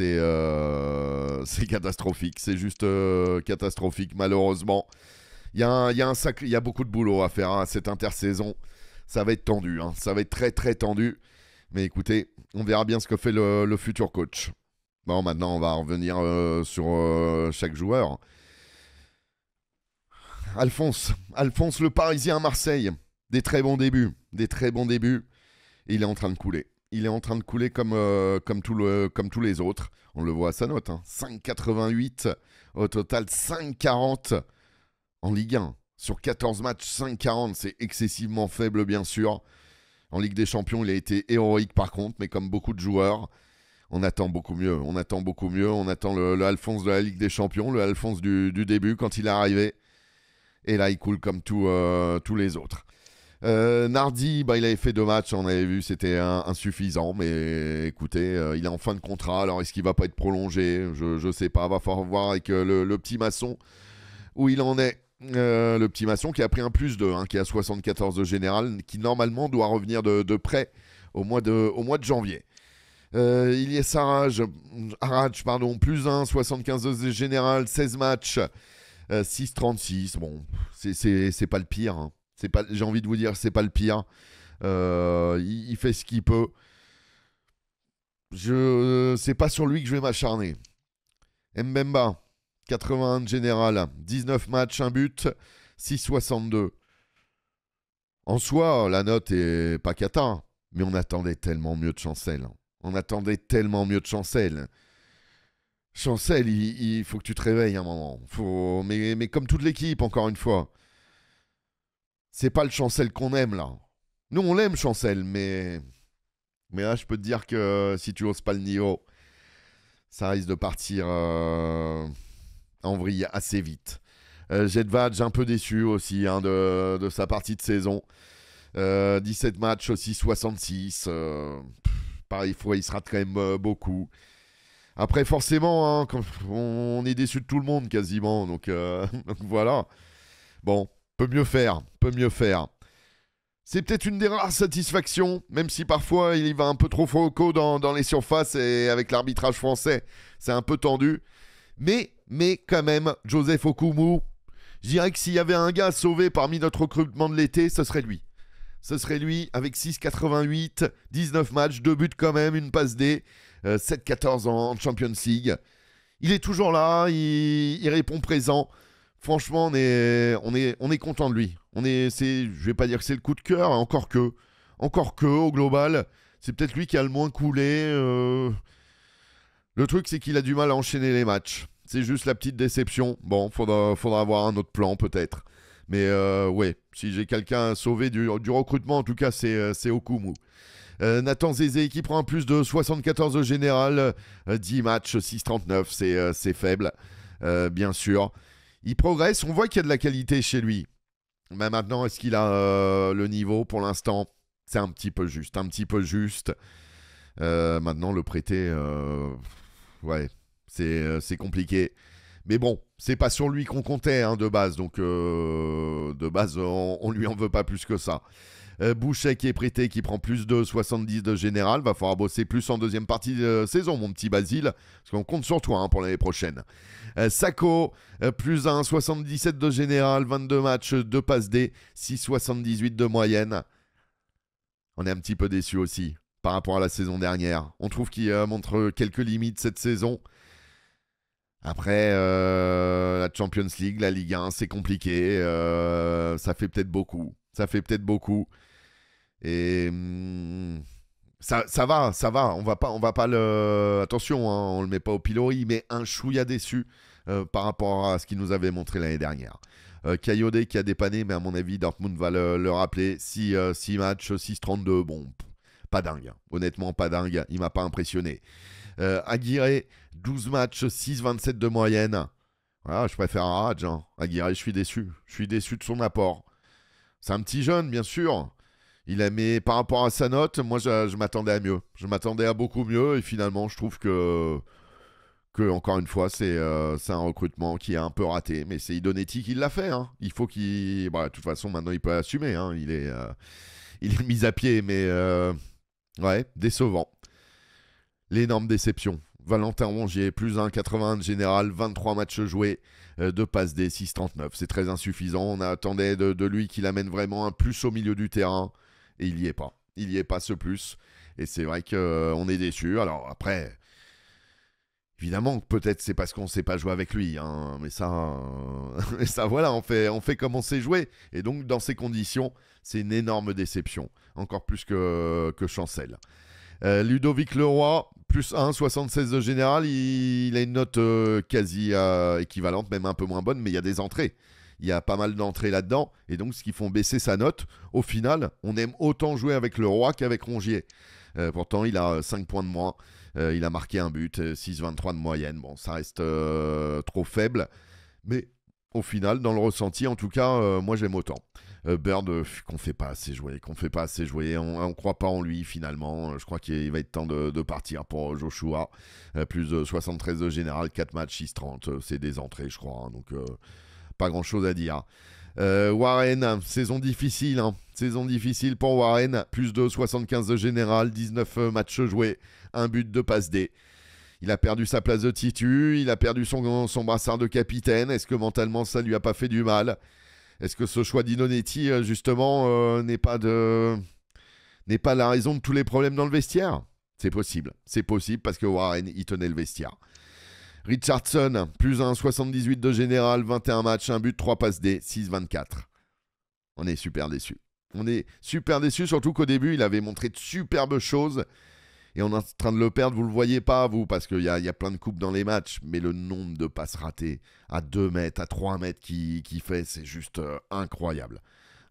Euh, c'est catastrophique. C'est juste euh, catastrophique, malheureusement. Il y, a y a beaucoup de boulot à faire à hein, cette intersaison. Ça va être tendu. Hein. Ça va être très, très tendu. Mais écoutez, on verra bien ce que fait le, futur coach. Bon, maintenant, on va revenir euh, sur chaque joueur. Alphonse. Alphonse, le Parisien à Marseille. Des très bons débuts. Des très bons débuts. il est en train de couler il est en train de couler comme, euh, comme, comme tous les autres. On le voit à sa note. Hein. 5,88. Au total, 5,40 en Ligue 1. Sur 14 matchs, 5,40. C'est excessivement faible, bien sûr. En Ligue des Champions, il a été héroïque, par contre. Mais comme beaucoup de joueurs, on attend beaucoup mieux. On attend beaucoup mieux. On attend le, Alphonse de la Ligue des Champions, le Alphonse du, début quand il est arrivé. Et là, il coule comme euh, tous les autres. Euh, Nardi, bah, il avait fait deux matchs, on avait vu, c'était insuffisant, mais écoutez, euh, il est en fin de contrat, alors est-ce qu'il va pas être prolongé je, ne sais pas, va falloir voir avec euh, le, petit maçon où il en est. le petit maçon qui a pris un plus de hein, qui a 74 de général, qui normalement doit revenir de, près au mois de, janvier. il y a Saraj, sarage, pardon, plus 1, 75 de général, 16 matchs, 6-36 Bon, c'est pas le pire. Hein j'ai envie de vous dire, c'est pas le pire. Euh, il, fait ce qu'il peut. Je, c'est pas sur lui que je vais m'acharner. Mbemba, 81 de général, 19 matchs, 1 but, 6,62. En soi, la note est pas cata, mais on attendait tellement mieux de Chancel. On attendait tellement mieux de Chancel. Chancel, il, faut que tu te réveilles un moment. Faut... Mais, mais comme toute l'équipe, encore une fois c'est pas le Chancel qu'on aime là. Nous on l'aime Chancel, mais mais là je peux te dire que si tu oses pas le niveau, ça risque de partir euh, en vrille assez vite. Euh, un peu déçu aussi hein, de, sa partie de saison. 17 euh, matchs aussi, 66. Euh, pareil, il se rate euh, quand même beaucoup. Après, forcément, hein, on, est déçu de tout le monde quasiment. Donc, donc voilà. Bon, peut mieux faire, peut mieux faire. C'est peut-être une des rares satisfactions, même si parfois il y va un peu trop froco dans, les surfaces et avec l'arbitrage français, c'est un peu tendu. Mais, mais quand même, Joseph Okumu, je dirais que s'il y avait un gars sauvé parmi notre recrutement de l'été, ce serait lui. Ce serait lui avec 88 19 matchs, 2 buts quand même, une passe D, 7 euh, 14 en Champions League. Il est toujours là, il, il répond présent. Franchement, on est, on est, on est content de lui. On est, c'est, je vais pas dire que c'est le coup de cœur, hein, encore que, encore que, au global, c'est peut-être lui qui a le moins coulé. Euh. Le truc, c'est qu'il a du mal à enchaîner les matchs. C'est juste la petite déception. Bon, faudra, faudra avoir un autre plan peut-être. Mais euh, ouais, si j'ai quelqu'un à sauver du, recrutement, en tout cas, c'est, euh, c'est Okumu. Euh, Nathan Zézé qui prend un plus de 74 au général, 10 matchs, 6,39, c'est, c'est faible, bien sûr il progresse, on voit qu'il y a de la qualité chez lui. Mais maintenant, est-ce qu'il a euh, le niveau pour l'instant C'est un petit peu juste, un petit peu juste. Euh, maintenant, le prêter, euh, ouais, c'est compliqué. Mais bon, c'est pas sur lui qu'on comptait hein, de base, donc de base, on, on, lui en veut pas plus que ça. Euh, Bouchet qui est prêté, qui prend plus de 70 de général. Va falloir bosser plus en deuxième partie de saison, mon petit Basile. Parce qu'on compte sur toi hein, pour l'année prochaine. Sako euh, Sacco, euh, plus 1, 77 de général, 22 matchs, 2 passes D, 6,78 de moyenne. On est un petit peu déçu aussi par rapport à la saison dernière. On trouve qu'il montre quelques limites cette saison. Après, la Champions League, la Ligue 1, c'est compliqué. ça fait peut-être beaucoup. Ça fait peut-être beaucoup. Et hum, ça, va, ça va. On va pas, on va pas le. Attention, hein, on le met pas au pilori, mais un chouïa déçu euh, par rapport à ce qu'il nous avait montré l'année dernière. Euh, caillodé qui a dépanné, mais à mon avis, Dortmund va le, rappeler. 6, euh, matchs, 6-32, bon, pas dingue. Hein. Honnêtement, pas dingue. Il m'a pas impressionné. Euh, Aguirre, 12 matchs, 6-27 de moyenne. Voilà, ah, je préfère Arad. Hein. Aguirre, je suis déçu. Je suis déçu de son apport. C'est un petit jeune, bien sûr. Il a, par rapport à sa note, moi je, m'attendais à mieux. Je m'attendais à beaucoup mieux et finalement je trouve que, que encore une fois, c'est euh, un recrutement qui est un peu raté. Mais c'est Idonetti qui l'a fait. Hein. Il faut qu'il. Bah, de toute façon, maintenant il peut assumer. Hein. Il, est, euh, il est mis à pied, mais euh, ouais, décevant. L'énorme déception. Valentin Rongier, plus 80 de général, 23 matchs joués, 2 de passe des 6,39. C'est très insuffisant. On attendait de lui qu'il amène vraiment un plus au milieu du terrain. Et il n'y est pas. Il n'y est pas ce plus. Et c'est vrai qu'on euh, est déçu. Alors après, Évidemment, peut-être c'est parce qu'on ne sait pas jouer avec lui, hein. mais ça, euh, ça voilà, on fait, on fait comme on sait jouer. Et donc, dans ces conditions, c'est une énorme déception, encore plus que, Chancel. Euh, Ludovic Leroy, plus 1, 76 de général, il, a une note quasi équivalente, même un peu moins bonne, mais il y a des entrées il y a pas mal d'entrées là-dedans, et donc ce qui font baisser sa note. Au final, on aime autant jouer avec le roi qu'avec Rongier. Euh, pourtant, il a 5 euh, points de moins, euh, il a marqué un but, 6-23 de moyenne. Bon, ça reste trop faible, mais au final, dans le ressenti, en tout cas, moi j'aime autant. Bird qu'on fait pas assez jouer, qu'on fait pas assez jouer, on, ne croit pas en lui finalement. Je crois qu'il va être temps de, partir pour Joshua. plus de 73 de général, 4 matchs, 6-30, c'est des entrées je crois. Hein. donc pas grand chose à dire. Euh, Warren, saison difficile, hein. saison difficile pour Warren. Plus de 75 de général, 19 euh, matchs joués, un but de passe D. Il a perdu sa place de titu, il a perdu son, son brassard de capitaine. Est-ce que mentalement ça lui a pas fait du mal Est-ce que ce choix d'Inonetti, euh, justement, n'est pas de n'est pas la raison de tous les problèmes dans le vestiaire C'est possible, c'est possible parce que Warren, il tenait le vestiaire. Richardson, plus 1, 78 de général, 21 matchs, 1 but, 3 passes D, 6-24. On est super déçu. On est super déçu, surtout qu'au début, il avait montré de superbes choses. Et on est en train de le perdre, vous ne le voyez pas, vous, parce qu'il y a, plein de coupes dans les matchs. Mais le nombre de passes ratées à 2 mètres, à 3 mètres qui, qui fait, c'est juste euh, incroyable.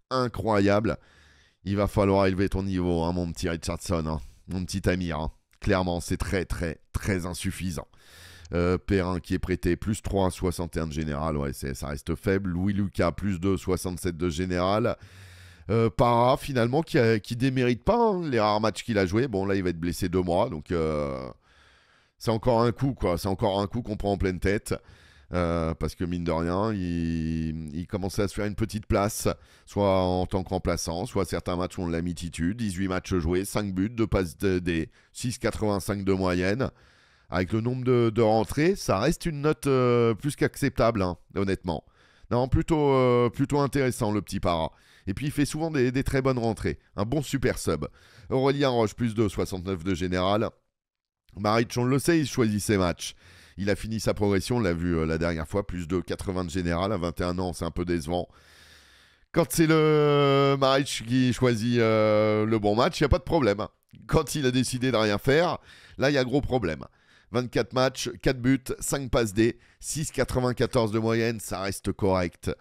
Incroyable. Il va falloir élever ton niveau, hein, mon petit Richardson, hein. mon petit Amir. Hein. Clairement, c'est très, très, très insuffisant. Euh, Perrin qui est prêté, plus 3, 61 de général. ça reste faible. Louis Lucas, plus 2, 67 de général. Euh, Para, finalement, qui, qui démérite pas hein, les rares matchs qu'il a joué. Bon, là, il va être blessé deux mois. Donc, euh, c'est encore un coup, quoi. C'est encore un coup qu'on prend en pleine tête. Euh, parce que mine de rien, il, il, commençait à se faire une petite place, soit en tant que remplaçant, soit certains matchs ont de la mititude. 18 matchs joués, 5 buts, 2 passes des 6,85 de moyenne avec le nombre de, rentrées, ça reste une note euh, plus qu'acceptable, hein, honnêtement. Non, plutôt, euh, plutôt intéressant le petit para. Et puis il fait souvent des, très bonnes rentrées. Un bon super sub. Aurélien Roche, plus de 69 de général. Maric, on le sait, il choisit ses matchs. Il a fini sa progression, on l'a vu euh, la dernière fois, plus de 80 de général. À 21 ans, c'est un peu décevant. Quand c'est le Maric qui choisit le bon match, il n'y a pas de problème. Quand il a décidé de rien faire, là, il y a gros problème. 24 matchs, 4 buts, 5 passes D, 6,94 de moyenne, ça reste correct.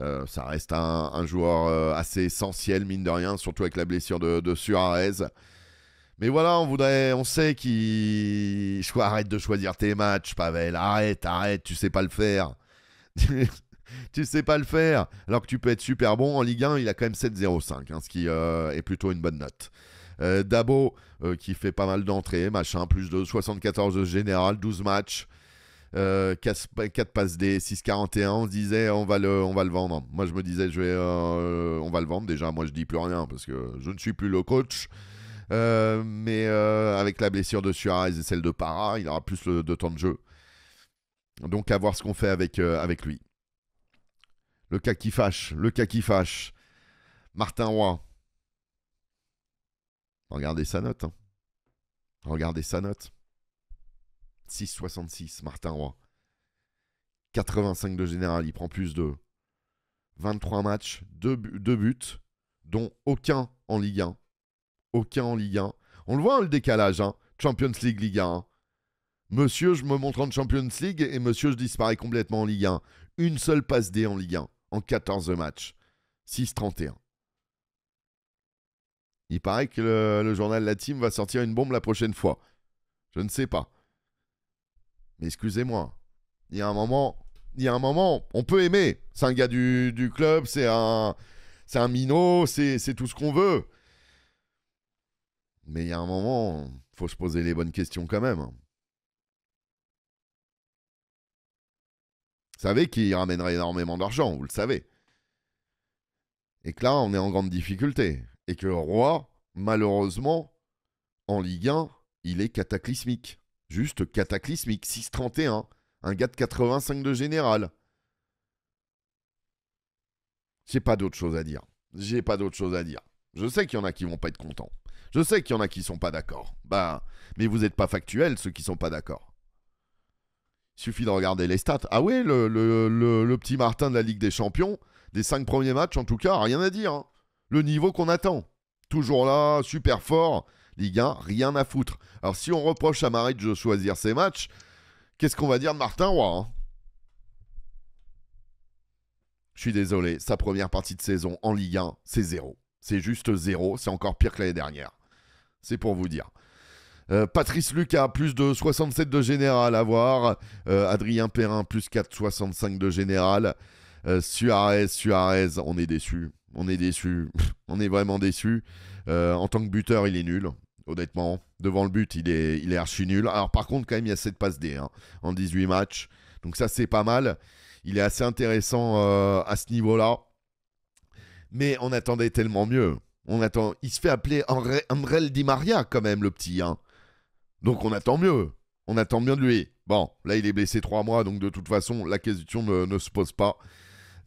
Euh, ça reste un, joueur euh, assez essentiel, mine de rien, surtout avec la blessure de, Suarez. Mais voilà, on voudrait, on sait qu'il. Arrête de choisir tes matchs, Pavel. Arrête, arrête, tu sais pas le faire. tu sais pas le faire. Alors que tu peux être super bon en Ligue 1, il a quand même 7 0 hein, ce qui euh, est plutôt une bonne note. Euh, Dabo euh, qui fait pas mal d'entrées, machin, plus de 74 de général, 12 matchs. 4, euh, 4 passes D, 41 On disait, on va, le, on va le vendre. Moi, je me disais, je vais, on va le vendre. Déjà, moi, je dis plus rien parce que je ne suis plus le coach. mais avec la blessure de Suarez et celle de Para, il aura plus de temps de jeu. Donc à voir ce qu'on fait avec, avec lui. Le cas qui fâche, le cas qui fâche. Martin Roy, Regardez sa note. Hein. Regardez sa note. 6,66, Martin Roy. 85 de général, il prend plus de 23 matchs, 2, buts, dont aucun en Ligue 1. Aucun en Ligue 1. On le voit, hein, le décalage. Hein. Champions League, Ligue 1. Hein. Monsieur, je me montre en Champions League et monsieur, je disparais complètement en Ligue 1. Une seule passe D en Ligue 1, en 14 matchs. 6,31. Il paraît que le, journal La Team va sortir une bombe la prochaine fois. Je ne sais pas. Mais excusez-moi. Il y a un moment. Il y a un moment, on peut aimer. C'est un gars du, club, c'est un. C'est un minot, c'est tout ce qu'on veut. Mais il y a un moment, faut se poser les bonnes questions quand même. Vous savez qu'il ramènerait énormément d'argent, vous le savez. Et que là, on est en grande difficulté et que roi, malheureusement, en Ligue 1, il est cataclysmique. Juste cataclysmique. 6-31. Un gars de 85 de général. J'ai pas d'autre chose à dire. J'ai pas d'autre chose à dire. Je sais qu'il y en a qui vont pas être contents. Je sais qu'il y en a qui sont pas d'accord. Bah, mais vous n'êtes pas factuels, ceux qui sont pas d'accord. Il Suffit de regarder les stats. Ah oui, le, petit Martin de la Ligue des Champions, des cinq premiers matchs en tout cas, rien à dire. Hein le niveau qu'on attend. Toujours là, super fort, Ligue 1, rien à foutre. Alors si on reproche à Maric de choisir ses matchs, qu'est-ce qu'on va dire de Martin Roy hein Je suis désolé, sa première partie de saison en Ligue 1, c'est zéro. C'est juste zéro, c'est encore pire que l'année dernière. C'est pour vous dire. Euh, Patrice Lucas, plus de 67 de général à voir. Euh, Adrien Perrin, plus 4,65 de général. Euh, Suarez, Suarez, on est déçu on est déçu. on est vraiment déçu. Euh, en tant que buteur, il est nul. Honnêtement, devant le but, il est, il est archi nul. Alors, par contre, quand même, il y a 7 passes D hein, en 18 matchs. Donc, ça, c'est pas mal. Il est assez intéressant euh, à ce niveau-là. Mais on attendait tellement mieux. On attend... Il se fait appeler Amrel Di Maria, quand même, le petit. Hein. Donc, on attend mieux. On attend mieux de lui. Bon, là, il est blessé 3 mois. Donc, de toute façon, la question ne, ne se pose pas.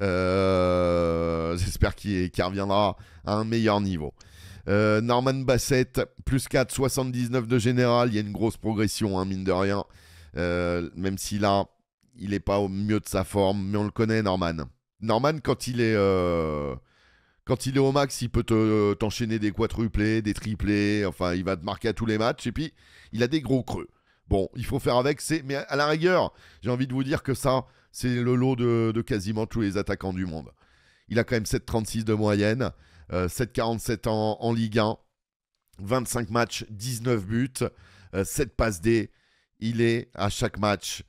Euh, j'espère qu'il reviendra à un meilleur niveau. Euh, Norman Bassett, plus 4, 79 de général. Il y a une grosse progression, hein, mine de rien. Euh, même si là, il n'est pas au mieux de sa forme, mais on le connaît, Norman. Norman, quand il est, quand il est au max, il peut t'enchaîner des quadruplés, des triplés. Enfin, il va te marquer à tous les matchs. Et puis, il a des gros creux. Bon, il faut faire avec. Mais à la rigueur, j'ai envie de vous dire que ça, c'est le lot de, quasiment tous les attaquants du monde. Il a quand même 7,36 de moyenne, 7,47 euh, en, en Ligue 1, 25 matchs, 19 buts, 7 euh, passes D. Il est à chaque match,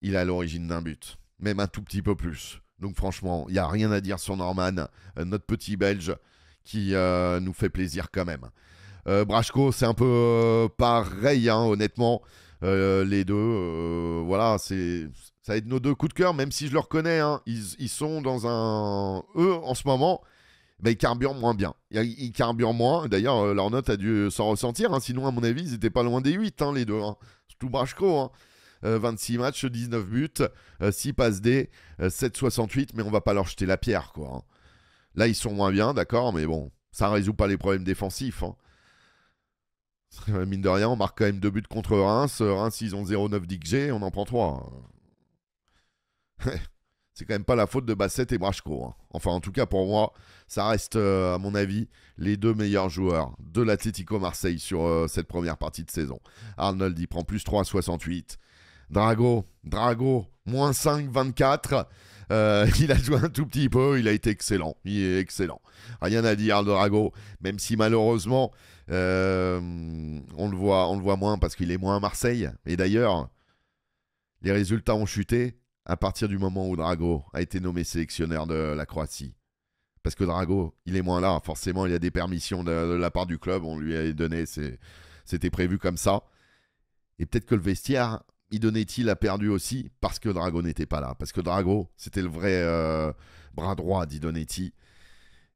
il est à l'origine d'un but, même un tout petit peu plus. Donc franchement, il n'y a rien à dire sur Norman, euh, notre petit Belge qui nous fait plaisir quand même. Brachko, c'est un peu pareil, hein, honnêtement. les deux, voilà, c'est ça va être nos deux coups de cœur, même si je le reconnais. Hein. ils, sont dans un. Eux, en ce moment, bah, ils carburent moins bien. Ils, carburent moins. D'ailleurs, euh, leur note a dû euh, s'en ressentir. Hein. sinon, à mon avis, ils n'étaient pas loin des 8, hein, les deux. C'est Tout Brachko. Euh, 26 matchs, 19 buts, 6 euh, passes D, 7 7,68, mais on va pas leur jeter la pierre, quoi. Là, ils sont moins bien, d'accord, mais bon, ça ne résout pas les problèmes défensifs. Mine de rien, on marque quand même 2 buts contre Reims. Reims, ils ont 0,9 d'XG, on en prend 3 c'est quand même pas la faute de Bassett et Brashko. Hein. Enfin, en tout cas, pour moi, ça reste, euh, à mon avis, les deux meilleurs joueurs de l'Atlético Marseille sur euh, cette première partie de saison. Arnold y prend plus 3 68. Drago, Drago, moins 5 24. Euh, il a joué un tout petit peu, il a été excellent. Il est excellent. Rien à dire, Drago, même si malheureusement, on, le voit, on le voit moins parce qu'il est moins à Marseille. Et d'ailleurs, les résultats ont chuté à partir du moment où Drago a été nommé sélectionneur de la Croatie. Parce que Drago, il est moins là. Forcément, il y a des permissions de, la part du club. On lui a donné, c'était prévu comme ça. Et peut-être que le vestiaire, Idonetti l'a perdu aussi parce que Drago n'était pas là. Parce que Drago, c'était le vrai euh, bras droit d'Idonetti.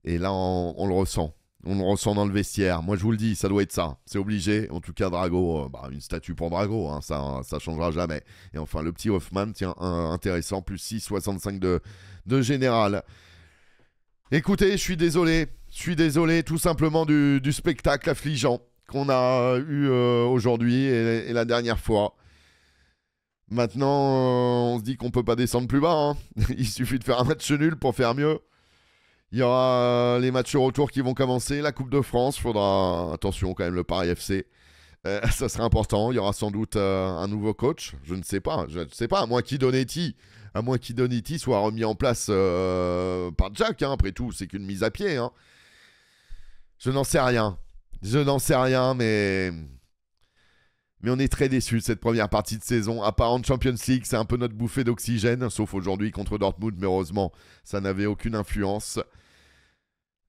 Et là, on le ressent. On le ressent dans le vestiaire. Moi, je vous le dis, ça doit être ça. C'est obligé. En tout cas, Drago, euh, bah, une statue pour Drago, hein. ça ça changera jamais. Et enfin, le petit Hoffman, tiens, intéressant, plus 6,65 de, de général. Écoutez, je suis désolé. Je suis désolé tout simplement du, spectacle affligeant qu'on a eu euh, aujourd'hui et, la dernière fois. Maintenant, euh, on se dit qu'on peut pas descendre plus bas. Hein. Il suffit de faire un match nul pour faire mieux. Il y aura euh, les matchs retour qui vont commencer. La Coupe de France, faudra attention quand même le Paris FC. Euh, ça sera important. Il y aura sans doute euh, un nouveau coach. Je ne sais pas. Je ne sais pas. À moins qu'Idonetti, à moins soit remis en place par Jack. Hein. Après tout, c'est qu'une mise à pied. Hein. Je n'en sais rien. Je n'en sais rien, mais mais on est très déçus cette première partie de saison. À Champions League, c'est un peu notre bouffée d'oxygène, sauf aujourd'hui contre Dortmund, mais heureusement, ça n'avait aucune influence.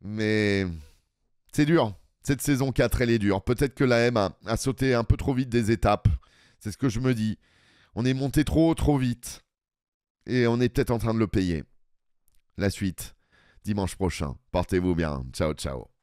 Mais c'est dur. Cette saison 4, elle est dure. Peut-être que la M a sauté un peu trop vite des étapes. C'est ce que je me dis. On est monté trop, trop vite. Et on est peut-être en train de le payer. La suite, dimanche prochain. Portez-vous bien. Ciao, ciao.